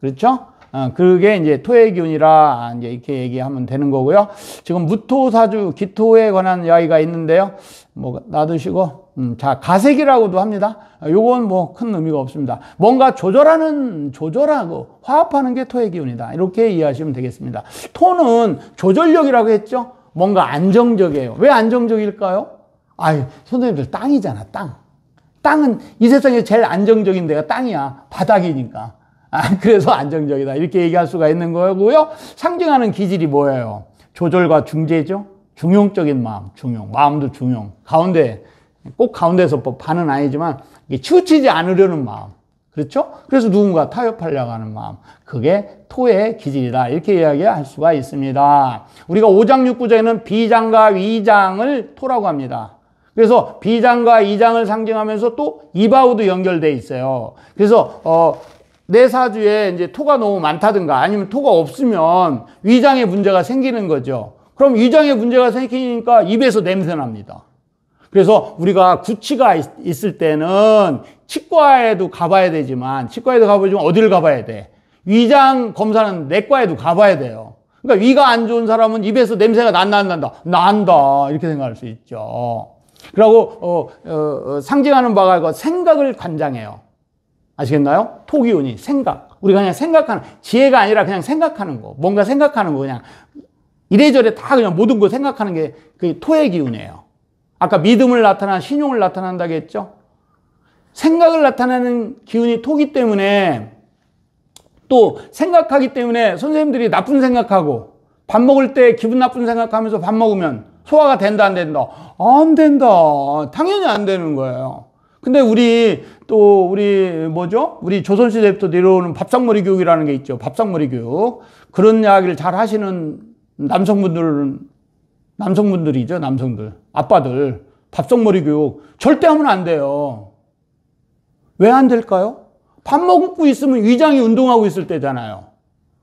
그렇죠? 어, 그게 이제 토의 기운이라 이제 이렇게 얘기하면 되는 거고요. 지금 무토사주 기토에 관한 이야기가 있는데요. 뭐 놔두시고 음, 자 가색이라고도 합니다. 요건 뭐 큰 의미가 없습니다. 뭔가 조절하는 조절하고 화합하는 게 토의 기운이다. 이렇게 이해하시면 되겠습니다. 토는 조절력이라고 했죠. 뭔가 안정적이에요. 왜 안정적일까요? 아유 선생님들 땅이잖아 땅. 땅은 이 세상에 제일 안정적인 데가 땅이야. 바닥이니까. 아, 그래서 안정적이다. 이렇게 얘기할 수가 있는 거고요. 상징하는 기질이 뭐예요? 조절과 중재죠? 중용적인 마음, 중용. 마음도 중용. 가운데, 꼭 가운데서 반은 아니지만, 치우치지 않으려는 마음. 그렇죠? 그래서 누군가 타협하려고 하는 마음. 그게 토의 기질이다. 이렇게 이야기할 수가 있습니다. 우리가 5장 6구장에는 비장과 위장을 토라고 합니다. 그래서 비장과 이장을 상징하면서 또 이바우도 연결돼 있어요. 그래서 어내 사주에 이제 토가 너무 많다든가 아니면 토가 없으면 위장에 문제가 생기는 거죠. 그럼 위장에 문제가 생기니까 입에서 냄새 납니다. 그래서 우리가 구치가 있, 을 때는 치과에도 가봐야 되지만 치과에도 가보지만 어디를 가봐야 돼? 위장 검사는 내과에도 가봐야 돼요. 그러니까 위가 안 좋은 사람은 입에서 냄새가 난다 안 난다 난다 이렇게 생각할 수 있죠. 그리고 어, 어, 어, 상징하는 바가 생각을 관장해요. 아시겠나요? 토기운이 생각. 우리가 그냥 생각하는 지혜가 아니라 그냥 생각하는 거. 뭔가 생각하는 거 그냥 이래저래 다 그냥 모든 거 생각하는 게 그게 토의 기운이에요. 아까 믿음을 나타나 신용을 나타난다그랬죠 생각을 나타내는 기운이 토기 때문에 또 생각하기 때문에 선생님들이 나쁜 생각하고 밥 먹을 때 기분 나쁜 생각하면서 밥 먹으면 소화가 된다 안 된다 안 된다 당연히 안 되는 거예요 근데 우리 또 우리 뭐죠? 우리 조선시대부터 내려오는 밥상머리 교육이라는 게 있죠. 밥상머리 교육. 그런 이야기를 잘 하시는 남성분들은 남성분들이죠. 남성들. 아빠들. 밥상머리 교육. 절대 하면 안 돼요. 왜 안 될까요? 밥 먹고 있으면 위장이 운동하고 있을 때잖아요.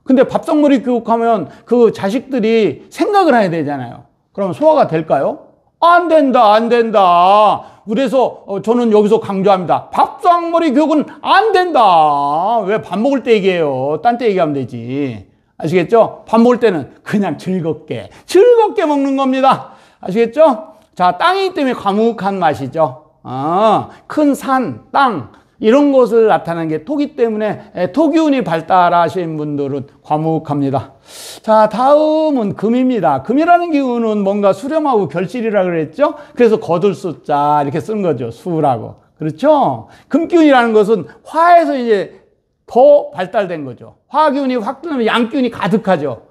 근데 밥상머리 교육하면 그 자식들이 생각을 해야 되잖아요. 그럼 소화가 될까요? 안 된다, 안 된다. 그래서 어, 저는 여기서 강조합니다. 밥상머리 교육은 안 된다. 왜 밥 먹을 때 얘기해요? 딴 때 얘기하면 되지. 아시겠죠? 밥 먹을 때는 그냥 즐겁게, 즐겁게 먹는 겁니다. 아시겠죠? 자, 땅이기 때문에 과묵한 맛이죠. 아, 큰 산, 땅, 이런 것을 나타낸게 토기 때문에 토기운이 발달하신 분들은 과묵합니다. 자, 다음은 금입니다. 금이라는 기운은 뭔가 수렴하고 결실이라 그랬죠? 그래서 거둘 숫자 이렇게 쓴 거죠. 수라고. 그렇죠? 금기운이라는 것은 화에서 이제 더 발달된 거죠. 화기운이 확 뜨면 양기운이 가득하죠.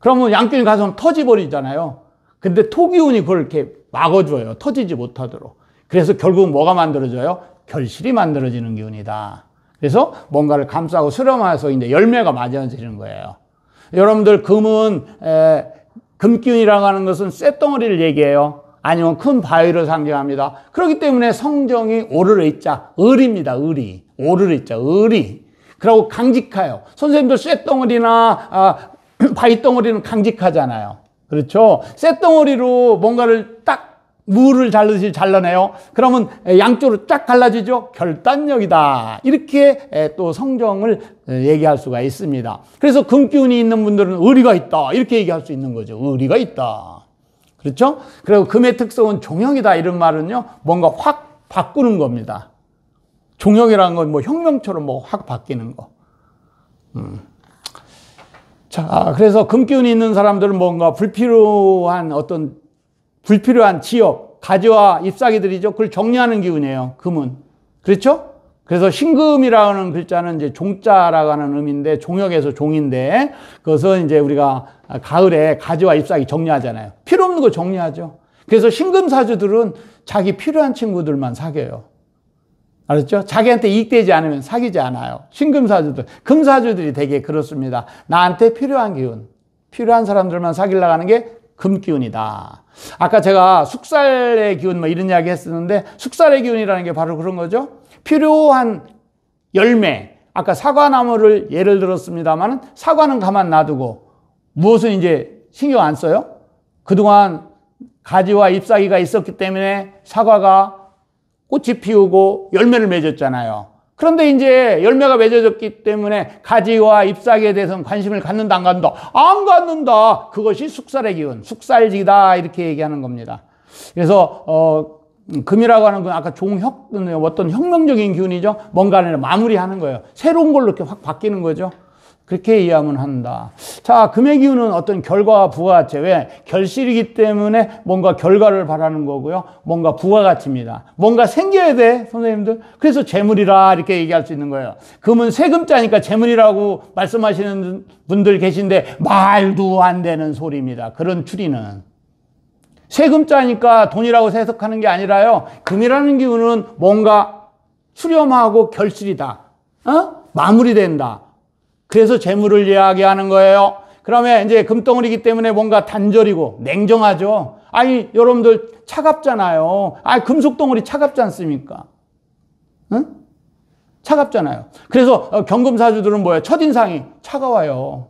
그러면 양기운이 가서 터지버리잖아요. 근데 토기운이 그걸 이렇게 막아줘요. 터지지 못하도록. 그래서 결국 뭐가 만들어져요? 결실이 만들어지는 기운이다. 그래서 뭔가를 감싸고 수렴해서 이제 열매가 맞아지는 거예요. 여러분들 금은 에, 금기운이라고 하는 것은 쇳덩어리를 얘기해요. 아니면 큰 바위를 상징합니다. 그렇기 때문에 성정이 오르르 있자 을입니다. 을이 오르르 있자 을이 그리고 강직하여 선생님들 쇳덩어리나 아, 바위덩어리는 강직하잖아요. 그렇죠? 쇳덩어리로 뭔가를 딱 물을 잘르듯이 잘라내요. 그러면 양쪽으로 쫙 갈라지죠. 결단력이다. 이렇게 또 성정을 얘기할 수가 있습니다. 그래서 금기운이 있는 분들은 의리가 있다. 이렇게 얘기할 수 있는 거죠. 의리가 있다. 그렇죠? 그리고 금의 특성은 종형이다. 이런 말은요. 뭔가 확 바꾸는 겁니다. 종형이라는 건 뭐 혁명처럼 뭐 확 바뀌는 거. 음. 자, 그래서 금기운이 있는 사람들은 뭔가 불필요한 어떤 불필요한 지역, 가지와 잎사귀들이죠. 그걸 정리하는 기운이에요. 금은. 그렇죠? 그래서 신금이라는 글자는 이제 종자라고 하는 의미인데 종역에서 종인데 그것은 이제 우리가 가을에 가지와 잎사귀 정리하잖아요. 필요 없는 거 정리하죠. 그래서 신금 사주들은 자기 필요한 친구들만 사귀어요. 알았죠? 자기한테 이익되지 않으면 사귀지 않아요. 신금사주들, 금사주들이 되게 그렇습니다. 나한테 필요한 기운, 필요한 사람들만 사귀려고 하는 게 금기운이다. 아까 제가 숙살의 기운 뭐 이런 이야기 했었는데 숙살의 기운이라는 게 바로 그런 거죠. 필요한 열매. 아까 사과나무를 예를 들었습니다만 사과는 가만 놔두고 무엇은 이제 신경 안 써요. 그동안 가지와 잎사귀가 있었기 때문에 사과가 꽃이 피우고 열매를 맺었잖아요. 그런데 이제 열매가 맺어졌기 때문에 가지와 잎사귀에 대해서는 관심을 갖는다 안 갖는다? 안 갖는다. 그것이 숙살의 기운, 숙살지다 이렇게 얘기하는 겁니다. 그래서 어 금이라고 하는 건 아까 종혁 어떤 혁명적인 기운이죠. 뭔가를 마무리하는 거예요. 새로운 걸로 이렇게 확 바뀌는 거죠. 그렇게 이해하면 한다. 자, 금의 기운은 어떤 결과와 부가 제 왜? 결실이기 때문에 뭔가 결과를 바라는 거고요. 뭔가 부가 가치입니다. 뭔가 생겨야 돼, 선생님들. 그래서 재물이라 이렇게 얘기할 수 있는 거예요. 금은 세금자니까 재물이라고 말씀하시는 분들 계신데 말도 안 되는 소리입니다. 그런 추리는. 세금자니까 돈이라고 해석하는 게 아니라요. 금이라는 기운은 뭔가 수렴하고 결실이다. 어? 마무리된다. 그래서 재물을 이야기하는 거예요. 그러면 이제 금덩어리기 때문에 뭔가 단절이고 냉정하죠. 아니 여러분들 차갑잖아요. 아 금속 덩어리 차갑지 않습니까? 응? 차갑잖아요. 그래서 어, 경금사주들은 뭐예요? 첫인상이 차가워요.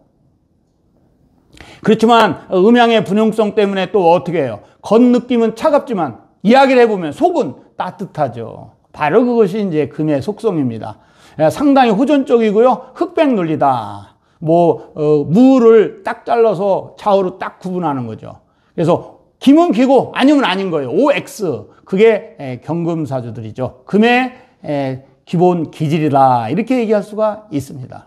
그렇지만 어, 음양의 분용성 때문에 또 어떻게 해요? 겉느낌은 차갑지만 이야기를 해보면 속은 따뜻하죠. 바로 그것이 이제 금의 속성입니다. 예, 상당히 호전적이고요. 흑백 논리다. 뭐 어, 무를 딱 잘라서 좌우로 딱 구분하는 거죠. 그래서 김은 기고 아니면 아닌 거예요. OX 그게 에, 예, 경금사주들이죠. 금의 에, 예, 기본 기질이다 이렇게 얘기할 수가 있습니다.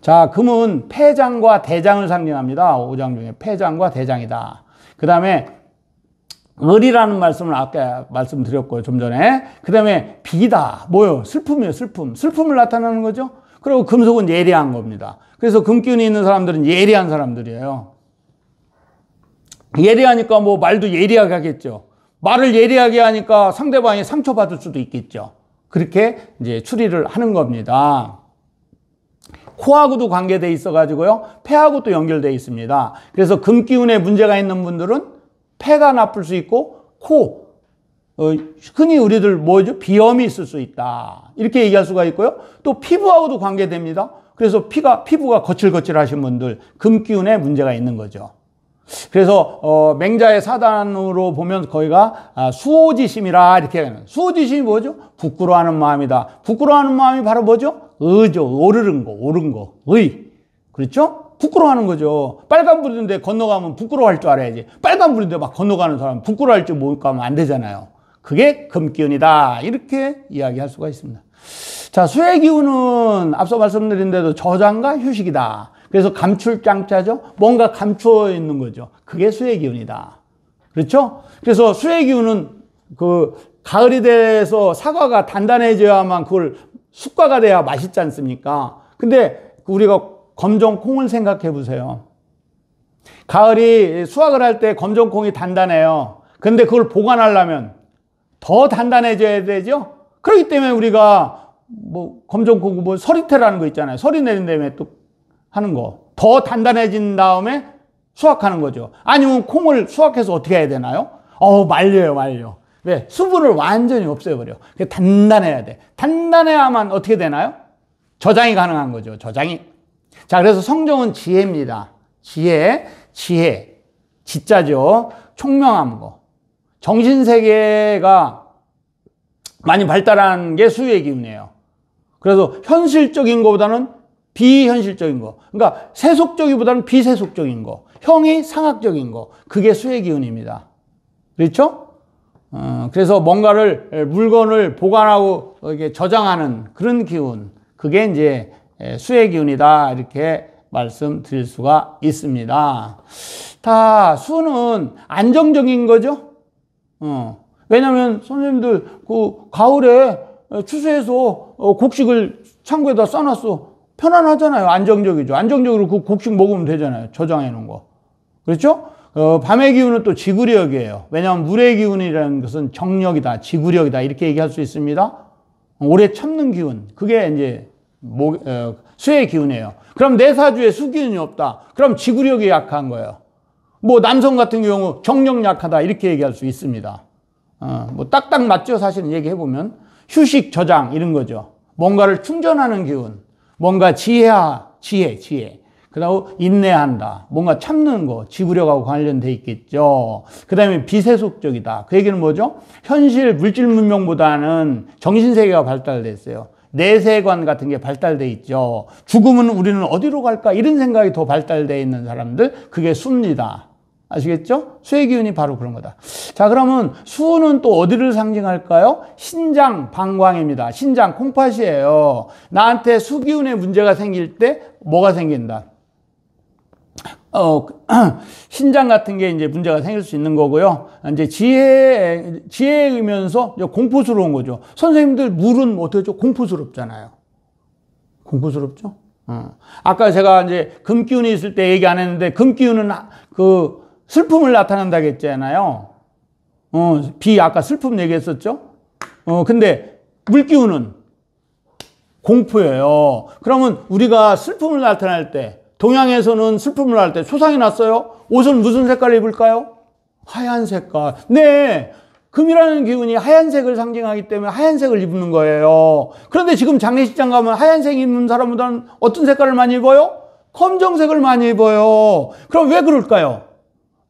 자 금은 폐장과 대장을 상징합니다. 오장 중에 폐장과 대장이다. 그 다음에 을이라는 말씀을 아까 말씀드렸고요. 좀 전에. 그 다음에 비다. 뭐요? 슬픔이에요. 슬픔. 슬픔을 나타내는 거죠. 그리고 금속은 예리한 겁니다. 그래서 금기운이 있는 사람들은 예리한 사람들이에요. 예리하니까 뭐 말도 예리하게 하겠죠. 말을 예리하게 하니까 상대방이 상처받을 수도 있겠죠. 그렇게 이제 추리를 하는 겁니다. 코하고도 관계돼 있어 가지고요. 폐하고도 연결되어 있습니다. 그래서 금기운에 문제가 있는 분들은 폐가 나쁠 수 있고 코, 어, 흔히 우리들 뭐죠? 비염이 있을 수 있다. 이렇게 얘기할 수가 있고요. 또 피부하고도 관계됩니다. 그래서 피가, 피부가 거칠거칠하신 분들, 금기운에 문제가 있는 거죠. 그래서 어, 맹자의 사단으로 보면 거기가 아, 수호지심이라 이렇게 하는 수호지심이 뭐죠? 부끄러워하는 마음이다. 부끄러워하는 마음이 바로 뭐죠? 의죠. 오르는 거, 오른 거, 의. 그렇죠? 부끄러워하는 거죠. 빨간불인데 건너가면 부끄러워할 줄 알아야지. 빨간불인데 막 건너가는 사람 부끄러워할 줄 모르니까 하면 안 되잖아요. 그게 금기운이다. 이렇게 이야기할 수가 있습니다. 자, 수의 기운은 앞서 말씀드린 대로 저장과 휴식이다. 그래서 감출장자죠. 뭔가 감추어 있는 거죠. 그게 수의 기운이다. 그렇죠? 그래서 수의 기운은 그 가을이 돼서 사과가 단단해져야만 그걸 숙과가 돼야 맛있지 않습니까? 근데 우리가 검정콩을 생각해 보세요. 가을이 수확을 할 때 검정콩이 단단해요. 근데 그걸 보관하려면 더 단단해져야 되죠? 그렇기 때문에 우리가 뭐 검정콩 뭐 서리태라는 거 있잖아요. 서리 내린 다음에 또 하는 거. 더 단단해진 다음에 수확하는 거죠. 아니면 콩을 수확해서 어떻게 해야 되나요? 어, 말려요, 말려. 왜? 수분을 완전히 없애버려. 단단해야 돼. 단단해야만 어떻게 되나요? 저장이 가능한 거죠. 저장이. 자, 그래서 성종은 지혜입니다. 지혜, 지혜, 지자죠. 총명한 거. 정신세계가 많이 발달한 게 수의 기운이에요. 그래서 현실적인 것보다는 비현실적인 거. 그러니까 세속적이보다는 비세속적인 거. 형이 상학적인 거. 그게 수의 기운입니다. 그렇죠? 어, 그래서 뭔가를 물건을 보관하고 이게 저장하는 그런 기운. 그게 이제 예, 수의 기운이다 이렇게 말씀드릴 수가 있습니다. 다 수는 안정적인 거죠. 어. 왜냐면 선생님들 그 가을에 추수해서 어, 곡식을 창고에다 써놨어. 편안하잖아요. 안정적이죠. 안정적으로 그 곡식 먹으면 되잖아요. 저장해 놓은 거. 그렇죠? 어, 밤의 기운은 또 지구력이에요. 왜냐하면 물의 기운이라는 것은 정력이다, 지구력이다 이렇게 얘기할 수 있습니다. 오래 참는 기운, 그게 이제 목, 에, 어, 수의 기운이에요. 그럼 내 사주에 수기운이 없다. 그럼 지구력이 약한 거예요. 뭐 남성 같은 경우 정력 약하다 이렇게 얘기할 수 있습니다. 어, 뭐 딱딱 맞죠 사실은 얘기해 보면 휴식 저장 이런 거죠. 뭔가를 충전하는 기운, 뭔가 지혜야 지혜 지혜. 그다음 인내한다. 뭔가 참는 거 지구력하고 관련돼 있겠죠. 그다음에 비세속적이다. 그 얘기는 뭐죠? 현실 물질 문명보다는 정신 세계가 발달됐어요. 내세관 같은 게 발달돼 있죠. 죽으면 우리는 어디로 갈까? 이런 생각이 더 발달돼 있는 사람들, 그게 수입니다. 아시겠죠? 수의 기운이 바로 그런 거다. 자, 그러면 수는 또 어디를 상징할까요? 신장 방광입니다. 신장 콩팥이에요. 나한테 수기운에 문제가 생길 때 뭐가 생긴다? 어, 신장 같은 게 이제 문제가 생길 수 있는 거고요. 이제 지혜, 지혜이면서 공포스러운 거죠. 선생님들 물은 어떻게 죠 공포스럽잖아요. 공포스럽죠? 어. 아까 제가 이제 금기운이 있을 때 얘기 안 했는데, 금기운은 아, 그 슬픔을 나타낸다고 했잖아요. 어, 비 아까 슬픔 얘기했었죠? 어, 근데 물기운은 공포예요. 그러면 우리가 슬픔을 나타낼 때, 동양에서는 슬픔을 할때초상이 났어요? 옷은 무슨 색깔을 입을까요? 하얀 색깔. 네. 금이라는 기운이 하얀색을 상징하기 때문에 하얀색을 입는 거예요. 그런데 지금 장례식장 가면 하얀색 입는 사람보다는 어떤 색깔을 많이 입어요? 검정색을 많이 입어요. 그럼 왜 그럴까요?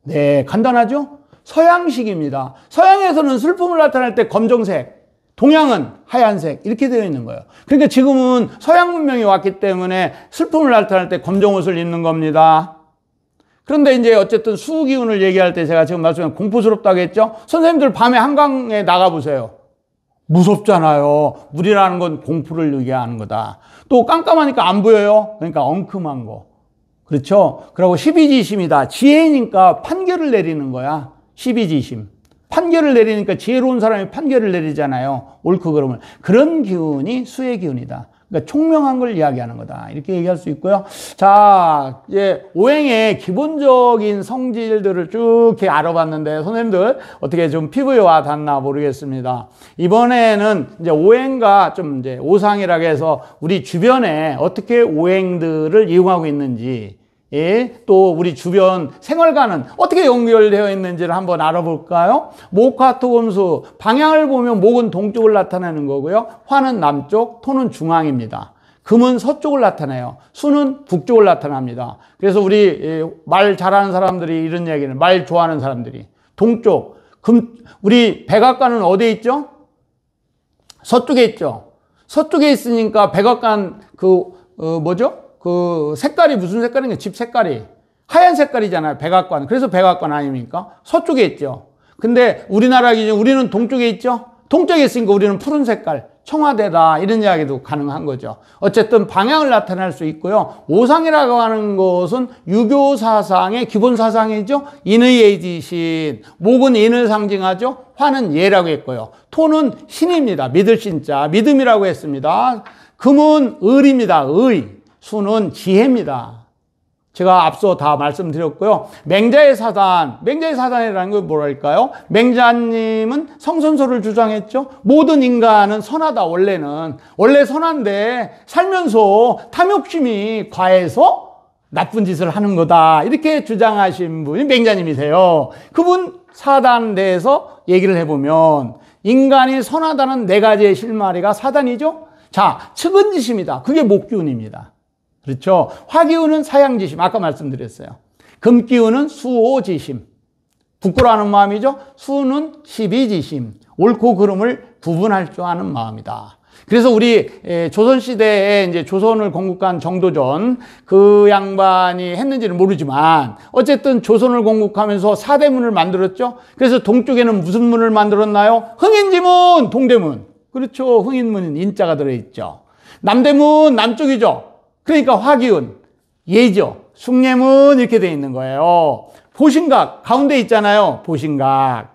네, 간단하죠? 서양식입니다. 서양에서는 슬픔을 나타낼 때 검정색, 동양은 하얀색 이렇게 되어 있는 거예요. 그러니까 지금은 서양 문명이 왔기 때문에 슬픔을 나타낼 때 검정 옷을 입는 겁니다. 그런데 이제 어쨌든 수기운을 얘기할 때 제가 지금 말씀한 공포스럽다고 했죠? 선생님들 밤에 한강에 나가보세요. 무섭잖아요. 물이라는 건 공포를 얘기하는 거다. 또 깜깜하니까 안 보여요. 그러니까 엉큼한 거. 그렇죠? 그리고 십이지심이다. 지혜니까 판결을 내리는 거야. 십이지심. 판결을 내리니까 지혜로운 사람이 판결을 내리잖아요. 옳고 그름을. 그런 기운이 수의 기운이다. 그러니까 총명한 걸 이야기하는 거다. 이렇게 얘기할 수 있고요. 자, 이제 오행의 기본적인 성질들을 쭉 이렇게 알아봤는데 선생님들 어떻게 좀 피부에 와 닿나 모르겠습니다. 이번에는 이제 오행과 좀 이제 오상이라고 해서 우리 주변에 어떻게 오행들을 이용하고 있는지 예, 또 우리 주변 생활과는 어떻게 연결되어 있는지를 한번 알아볼까요? 목화토금수 방향을 보면 목은 동쪽을 나타내는 거고요. 화는 남쪽, 토는 중앙입니다. 금은 서쪽을 나타내요. 수는 북쪽을 나타납니다. 그래서 우리 예, 말 잘하는 사람들이 이런 얘기는 말 좋아하는 사람들이 동쪽 금 우리 백악관은 어디에 있죠? 서쪽에 있죠. 서쪽에 있으니까 백악관 그 어, 뭐죠? 그 색깔이 무슨 색깔인가? 집 색깔이. 하얀 색깔이잖아요. 백악관. 그래서 백악관 아닙니까? 서쪽에 있죠. 근데 우리나라 기준 우리는 동쪽에 있죠. 동쪽에 있으니까 우리는 푸른 색깔, 청와대다 이런 이야기도 가능한 거죠. 어쨌든 방향을 나타낼 수 있고요. 오상이라고 하는 것은 유교 사상의 기본 사상이죠. 인의의 지신, 목은 인을 상징하죠. 화는 예라고 했고요. 토는 신입니다. 믿을 신자, 믿음이라고 했습니다. 금은 을입니다. 의. 수는 지혜입니다. 제가 앞서 다 말씀드렸고요. 맹자의 사단, 맹자의 사단이라는 건 뭐랄까요? 맹자님은 성선설을 주장했죠. 모든 인간은 선하다, 원래는. 원래 선한데 살면서 탐욕심이 과해서 나쁜 짓을 하는 거다. 이렇게 주장하신 분이 맹자님이세요. 그분 사단 대해서 얘기를 해보면 인간이 선하다는 네 가지의 실마리가 사단이죠. 자, 측은지심이다. 그게 목균입니다. 그렇죠? 화기운은 사양지심. 아까 말씀드렸어요. 금기운은 수오지심. 부끄러워하는 마음이죠. 수는 시비지심 옳고 그름을 구분할 줄 아는 마음이다. 그래서 우리 조선시대에 이제 조선을 건국한 정도전 그 양반이 했는지는 모르지만 어쨌든 조선을 건국하면서 사대문을 만들었죠. 그래서 동쪽에는 무슨 문을 만들었나요? 흥인지문, 동대문. 그렇죠. 흥인문은 인자가 들어있죠. 남대문, 남쪽이죠. 그러니까 화기운, 예죠. 숭례문 이렇게 돼 있는 거예요. 보신각 가운데 있잖아요. 보신각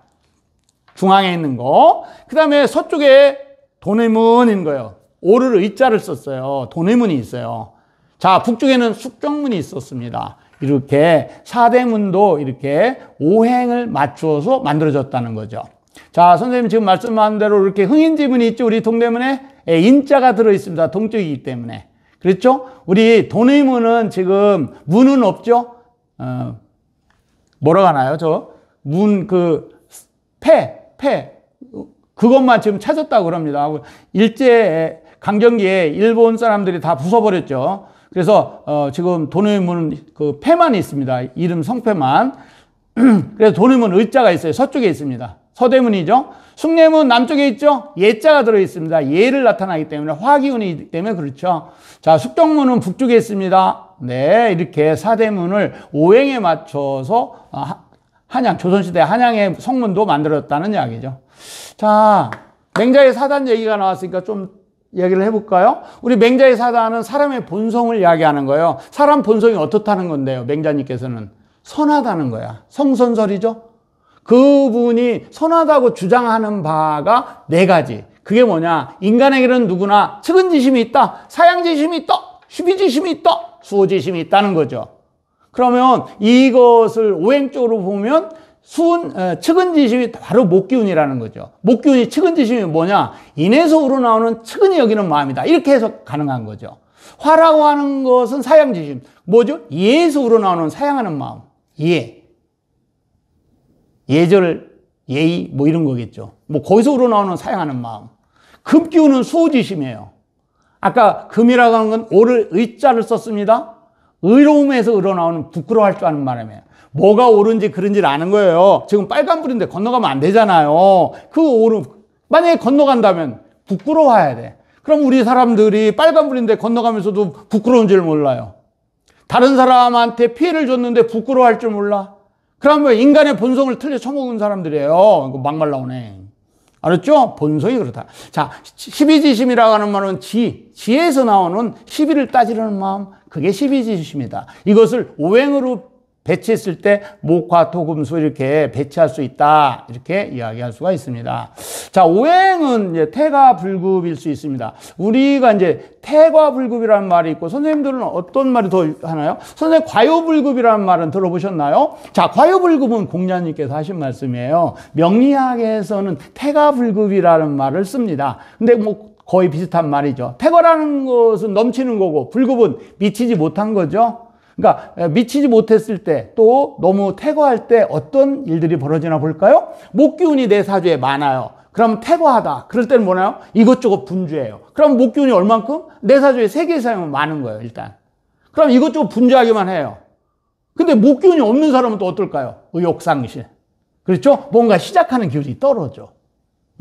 중앙에 있는 거. 그 다음에 서쪽에 돈의 문인 거예요. 오르르 이자를 썼어요. 돈의 문이 있어요. 자 북쪽에는 숙정문이 있었습니다. 이렇게 사대문도 이렇게 오행을 맞추어서 만들어졌다는 거죠. 자 선생님 지금 말씀한 대로 이렇게 흥인지문이 있죠. 우리 동대문에 예, 인자가 들어 있습니다. 동쪽이기 때문에. 그랬죠? 우리 돈의 문은 지금 문은 없죠? 어, 뭐라고 하나요? 저 문 그패패 그것만 지금 찾았다고 그럽니다. 일제 강점기에 일본 사람들이 다 부숴버렸죠. 그래서 어, 지금 돈의 문그 패만 있습니다. 이름 성패만. 그래서 돈의 문 의자가 있어요. 서쪽에 있습니다. 서대문이죠. 숙례문 남쪽에 있죠? 예자가 들어 있습니다. 예를 나타나기 때문에 화기운이기 때문에 그렇죠. 자, 숙정문은 북쪽에 있습니다. 네, 이렇게 사대문을 오행에 맞춰서 아, 한양 조선시대 한양의 성문도 만들었다는 이야기죠. 자, 맹자의 사단 얘기가 나왔으니까 좀 얘기를 해볼까요? 우리 맹자의 사단은 사람의 본성을 이야기하는 거예요. 사람 본성이 어떻다는 건데요, 맹자님께서는. 선하다는 거야. 성선설이죠? 그분이 선하다고 주장하는 바가 네 가지. 그게 뭐냐? 인간에게는 누구나 측은지심이 있다, 사양지심이 있다, 시비지심이 있다, 수호지심이 있다는 거죠. 그러면 이것을 오행적으로 보면 수은 측은지심이 바로 목기운이라는 거죠. 목기운이 측은지심이 뭐냐? 인에서 우러나오는 측은이 여기는 마음이다. 이렇게 해서 가능한 거죠. 화라고 하는 것은 사양지심. 뭐죠? 이에서 우러나오는 사양하는 마음. 이해. 예절, 예의 뭐 이런 거겠죠. 뭐 거기서 우러나오는 사양하는 마음. 금기우는 수호지심이에요. 아까 금이라고 하는 건 오를 의자를 썼습니다. 의로움에서 우러나오는 부끄러워할 줄 아는 바람에 뭐가 옳은지 그런지를 아는 거예요. 지금 빨간불인데 건너가면 안 되잖아요. 그오은 만약에 건너간다면 부끄러워해야 돼. 그럼 우리 사람들이 빨간불인데 건너가면서도 부끄러운 줄 몰라요. 다른 사람한테 피해를 줬는데 부끄러워할 줄 몰라. 그러면 인간의 본성을 틀려 처먹은 사람들이에요. 그 막말 나오네. 알았죠? 본성이 그렇다. 자, 십이지심이라고 하는 말은 지, 지에서 나오는 시비를 따지려는 마음, 그게 십이지심이다. 이것을 오행으로 배치했을 때 목화, 토, 금수 이렇게 배치할 수 있다. 이렇게 이야기할 수가 있습니다. 자, 오행은 이제 태가 불급일 수 있습니다. 우리가 이제 태과 불급이라는 말이 있고 선생님들은 어떤 말이 더 하나요? 선생님 과유불급이라는 말은 들어보셨나요? 자, 과유불급은 공자님께서 하신 말씀이에요. 명리학에서는 태가 불급이라는 말을 씁니다. 근데 뭐 거의 비슷한 말이죠. 태거라는 것은 넘치는 거고 불급은 미치지 못한 거죠. 그러니까 미치지 못했을 때 또 너무 태거할 때 어떤 일들이 벌어지나 볼까요? 목기운이 내 사주에 많아요. 그럼 태거하다. 그럴 때는 뭐나요? 이것저것 분주해요. 그럼 목기운이 얼만큼? 내 사주에 세개의 사람은 많은 거예요, 일단. 그럼 이것저것 분주하기만 해요. 근데 목기운이 없는 사람은 또 어떨까요? 의욕상실. 그 그렇죠? 뭔가 시작하는 기운이 떨어져.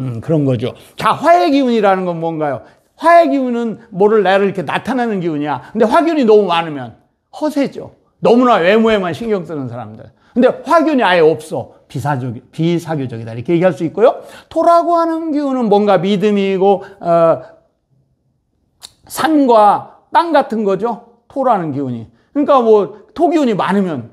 음, 그런 거죠. 자, 화의 기운이라는 건 뭔가요? 화의 기운은 뭐를 나를 이렇게 나타내는 기운이야. 근데 화기운이 너무 많으면 허세죠. 너무나 외모에만 신경 쓰는 사람들. 근데 화균이 아예 없어. 비사적, 비사교적이다. 이렇게 얘기할 수 있고요. 토라고 하는 기운은 뭔가 믿음이고, 어, 산과 땅 같은 거죠. 토라는 기운이. 그러니까 뭐, 토기운이 많으면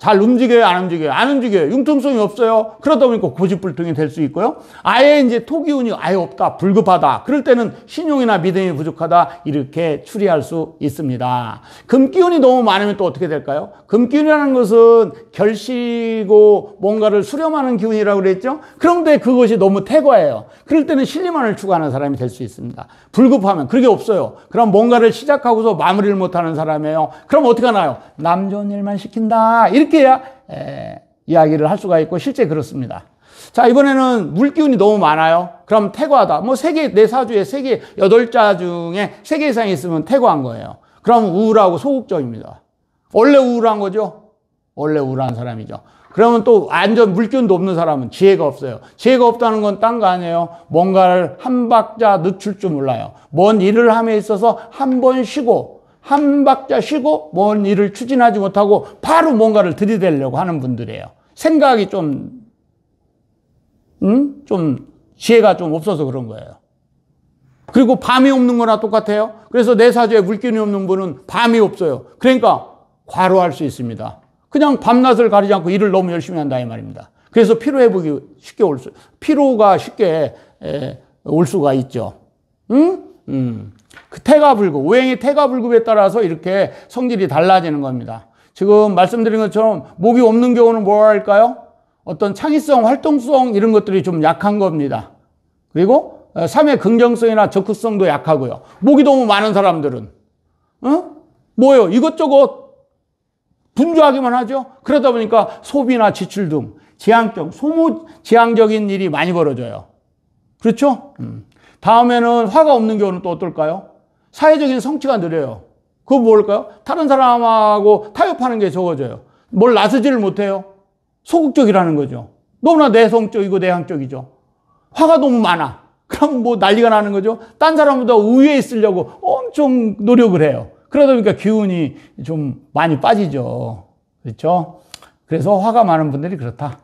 잘 움직여요, 안 움직여요? 안 움직여요. 융통성이 없어요. 그러다 보니까 고집불통이 될 수 있고요. 아예 이제 토기운이 아예 없다, 불급하다. 그럴 때는 신용이나 믿음이 부족하다. 이렇게 추리할 수 있습니다. 금기운이 너무 많으면 또 어떻게 될까요? 금기운이라는 것은 결이고 뭔가를 수렴하는 기운이라고 그랬죠? 그런데 그것이 너무 태거예요. 그럴 때는 신리만을 추구하는 사람이 될 수 있습니다. 불급하면 그게 없어요. 그럼 뭔가를 시작하고서 마무리를 못하는 사람이에요. 그럼 어떻게 하나요? 남 좋은 일만 시킨다. 이렇게 이렇게 야 이야기를 할 수가 있고 실제 그렇습니다. 자, 이번에는 물기운이 너무 많아요. 그럼 태과하다. 뭐세계네 사주에 세계 여덟 자 중에 세 개 이상 있으면 태과한 거예요. 그럼 우울하고 소극적입니다. 원래 우울한 거죠? 원래 우울한 사람이죠. 그러면 또 완전 물기운도 없는 사람은 지혜가 없어요. 지혜가 없다는 건 딴 거 아니에요. 뭔가를 한 박자 늦출 줄 몰라요. 뭔 일을 함에 있어서 한 번 쉬고 한 박자 쉬고 뭔 일을 추진하지 못하고 바로 뭔가를 들이대려고 하는 분들이에요. 생각이 좀, 음? 좀 지혜가 좀 없어서 그런 거예요. 그리고 밤이 없는 거나 똑같아요. 그래서 내 사주에 물기이 없는 분은 밤이 없어요. 그러니까 과로할 수 있습니다. 그냥 밤낮을 가리지 않고 일을 너무 열심히 한다 이 말입니다. 그래서 피로 회복이 쉽게 올 수, 피로가 쉽게 에, 올 수가 있죠. 응? 음. 그 태가 불구, 오행의 태가 불급에 따라서 이렇게 성질이 달라지는 겁니다. 지금 말씀드린 것처럼 목이 없는 경우는 뭐 할까요? 어떤 창의성, 활동성 이런 것들이 좀 약한 겁니다. 그리고 어, 삶의 긍정성이나 적극성도 약하고요. 목이 너무 많은 사람들은 어? 뭐요? 이것저것 분주하기만 하죠. 그러다 보니까 소비나 지출 등 지향적, 소모 지향적인 일이 많이 벌어져요. 그렇죠? 음. 다음에는 화가 없는 경우는 또 어떨까요? 사회적인 성취가 느려요. 그건 뭘까요? 다른 사람하고 타협하는 게 적어져요. 뭘 나서지를 못해요. 소극적이라는 거죠. 너무나 내성적이고 내향적이죠. 화가 너무 많아. 그럼 뭐 난리가 나는 거죠. 딴 사람보다 우위에 있으려고 엄청 노력을 해요. 그러다 보니까 기운이 좀 많이 빠지죠. 그렇죠? 그래서 화가 많은 분들이 그렇다.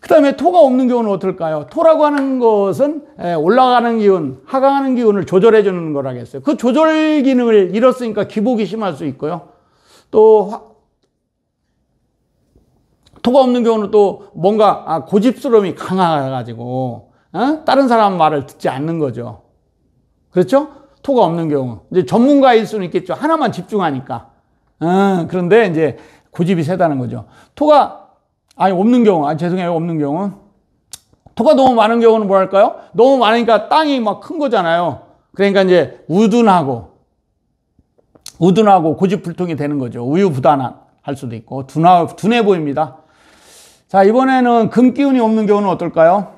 그 다음에 토가 없는 경우는 어떨까요? 토라고 하는 것은 올라가는 기운, 하강하는 기운을 조절해 주는 거라겠어요. 그 조절 기능을 잃었으니까 기복이 심할 수 있고요. 또 토가 없는 경우는 또 뭔가 아, 고집스러움이 강해가지고 어? 다른 사람 말을 듣지 않는 거죠. 그렇죠? 토가 없는 경우 이제 전문가일 수는 있겠죠. 하나만 집중하니까. 어, 그런데 이제 고집이 세다는 거죠. 토가 아니 없는 경우 아 죄송해요 없는 경우 토가 너무 많은 경우는 뭐랄까요 너무 많으니까 땅이 막 큰 거잖아요 그러니까 이제 우둔하고 우둔하고 고집불통이 되는 거죠 우유부단한 할 수도 있고 둔하, 둔해 보입니다 자 이번에는 금기운이 없는 경우는 어떨까요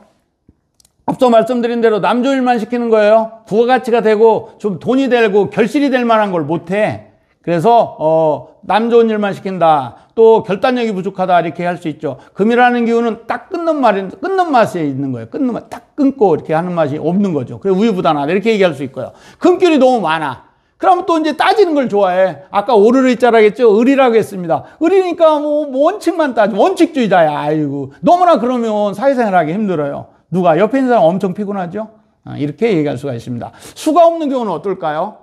앞서 말씀드린 대로 남조일만 시키는 거예요 부가가치가 되고 좀 돈이 되고 결실이 될 만한 걸 못해 그래서 어, 남 좋은 일만 시킨다. 또 결단력이 부족하다 이렇게 할 수 있죠. 금이라는 기운은 딱 끊는 말인 끊는 맛에 있는 거예요. 끊는 맛 딱 끊고 이렇게 하는 맛이 없는 거죠. 그래 우유부단하다 이렇게 얘기할 수 있고요. 금결이 너무 많아. 그럼 또 이제 따지는 걸 좋아해. 아까 오르르 있자라고 했죠? 을이라고 했습니다. 을이니까 뭐, 뭐 원칙만 따지 원칙주의자야. 아이고. 너무나 그러면 사회생활 하기 힘들어요. 누가? 옆에 있는 사람 엄청 피곤하죠? 아, 이렇게 얘기할 수가 있습니다. 수가 없는 경우는 어떨까요?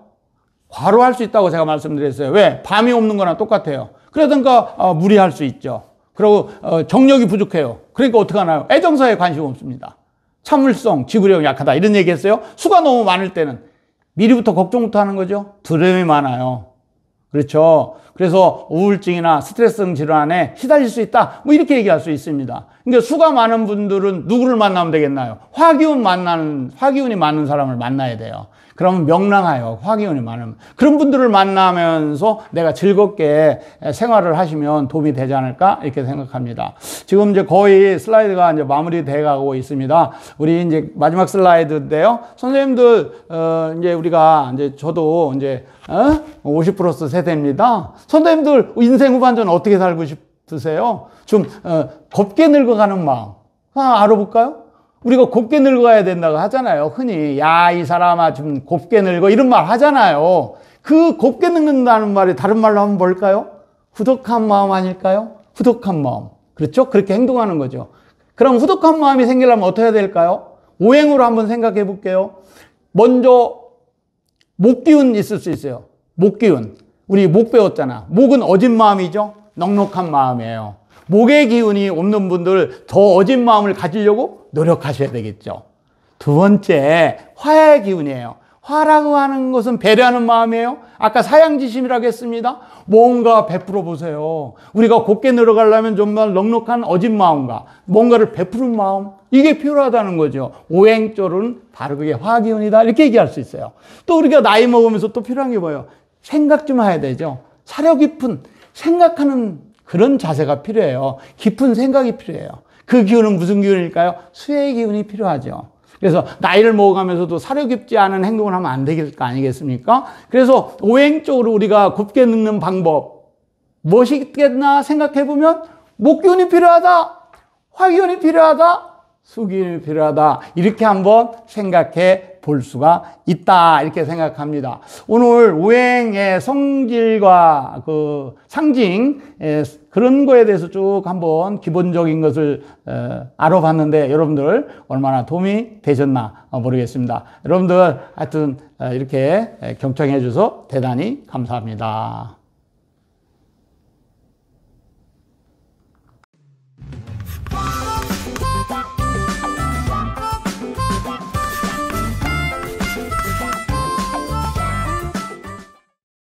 과로할 수 있다고 제가 말씀드렸어요. 왜? 밤이 없는 거나 똑같아요. 그러든가 어, 무리할 수 있죠. 그리고 어, 정력이 부족해요. 그러니까 어떻게 하나요? 애정서에 관심 없습니다. 참을성, 지구력이 약하다 이런 얘기했어요. 수가 너무 많을 때는 미리부터 걱정부터 하는 거죠. 두려움이 많아요. 그렇죠. 그래서 우울증이나 스트레스성 질환에 시달릴 수 있다. 뭐 이렇게 얘기할 수 있습니다. 그러니까 수가 많은 분들은 누구를 만나면 되겠나요? 화기운 만나는, 화기운이 많은 사람을 만나야 돼요. 그러면 명랑하여 화기운이 많은 그런 분들을 만나면서 내가 즐겁게 생활을 하시면 도움이 되지 않을까 이렇게 생각합니다. 지금 이제 거의 슬라이드가 이제 마무리돼 가고 있습니다. 우리 이제 마지막 슬라이드인데요. 선생님들 어 이제 우리가 이제 저도 이제 어? 50 플러스 세대입니다. 선생님들 인생 후반전 어떻게 살고 싶으세요? 좀 어, 곱게 늙어가는 마음. 하나 아, 알아볼까요? 우리가 곱게 늙어야 된다고 하잖아요. 흔히 야 이 사람아 좀 곱게 늙어 이런 말 하잖아요. 그 곱게 늙는다는 말이 다른 말로 하면 뭘까요? 후덕한 마음 아닐까요? 후덕한 마음. 그렇죠? 그렇게 행동하는 거죠. 그럼 후덕한 마음이 생기려면 어떻게 해야 될까요? 오행으로 한번 생각해 볼게요. 먼저 목기운 있을 수 있어요. 목기운. 우리 목 배웠잖아. 목은 어진 마음이죠? 넉넉한 마음이에요. 목의 기운이 없는 분들 더 어진 마음을 가지려고 노력하셔야 되겠죠. 두 번째, 화의 기운이에요. 화라고 하는 것은 배려하는 마음이에요. 아까 사양지심이라고 했습니다. 뭔가 베풀어 보세요. 우리가 곱게 늘어가려면 정말 넉넉한 어진 마음과 뭔가를 베푸는 마음, 이게 필요하다는 거죠. 오행졸은 바로 그게 화기운이다. 이렇게 얘기할 수 있어요. 또 우리가 나이 먹으면서 또 필요한 게 뭐예요? 생각 좀 해야 되죠. 사려 깊은 생각하는 그런 자세가 필요해요. 깊은 생각이 필요해요. 그 기운은 무슨 기운일까요? 수혜의 기운이 필요하죠. 그래서 나이를 먹어가면서도 사려 깊지 않은 행동을 하면 안되될거 아니겠습니까? 그래서 오행적으로 우리가 곱게 늙는 방법 무엇이겠나 생각해보면 목기운이 필요하다, 화기운이 필요하다, 숙인이 필요하다. 이렇게 한번 생각해 볼 수가 있다. 이렇게 생각합니다. 오늘 우행의 성질과 그 상징, 예, 그런 거에 대해서 쭉 한번 기본적인 것을 어, 알아봤는데 여러분들 얼마나 도움이 되셨나 어, 모르겠습니다. 여러분들 하여튼 어, 이렇게 경청해 주셔서 대단히 감사합니다.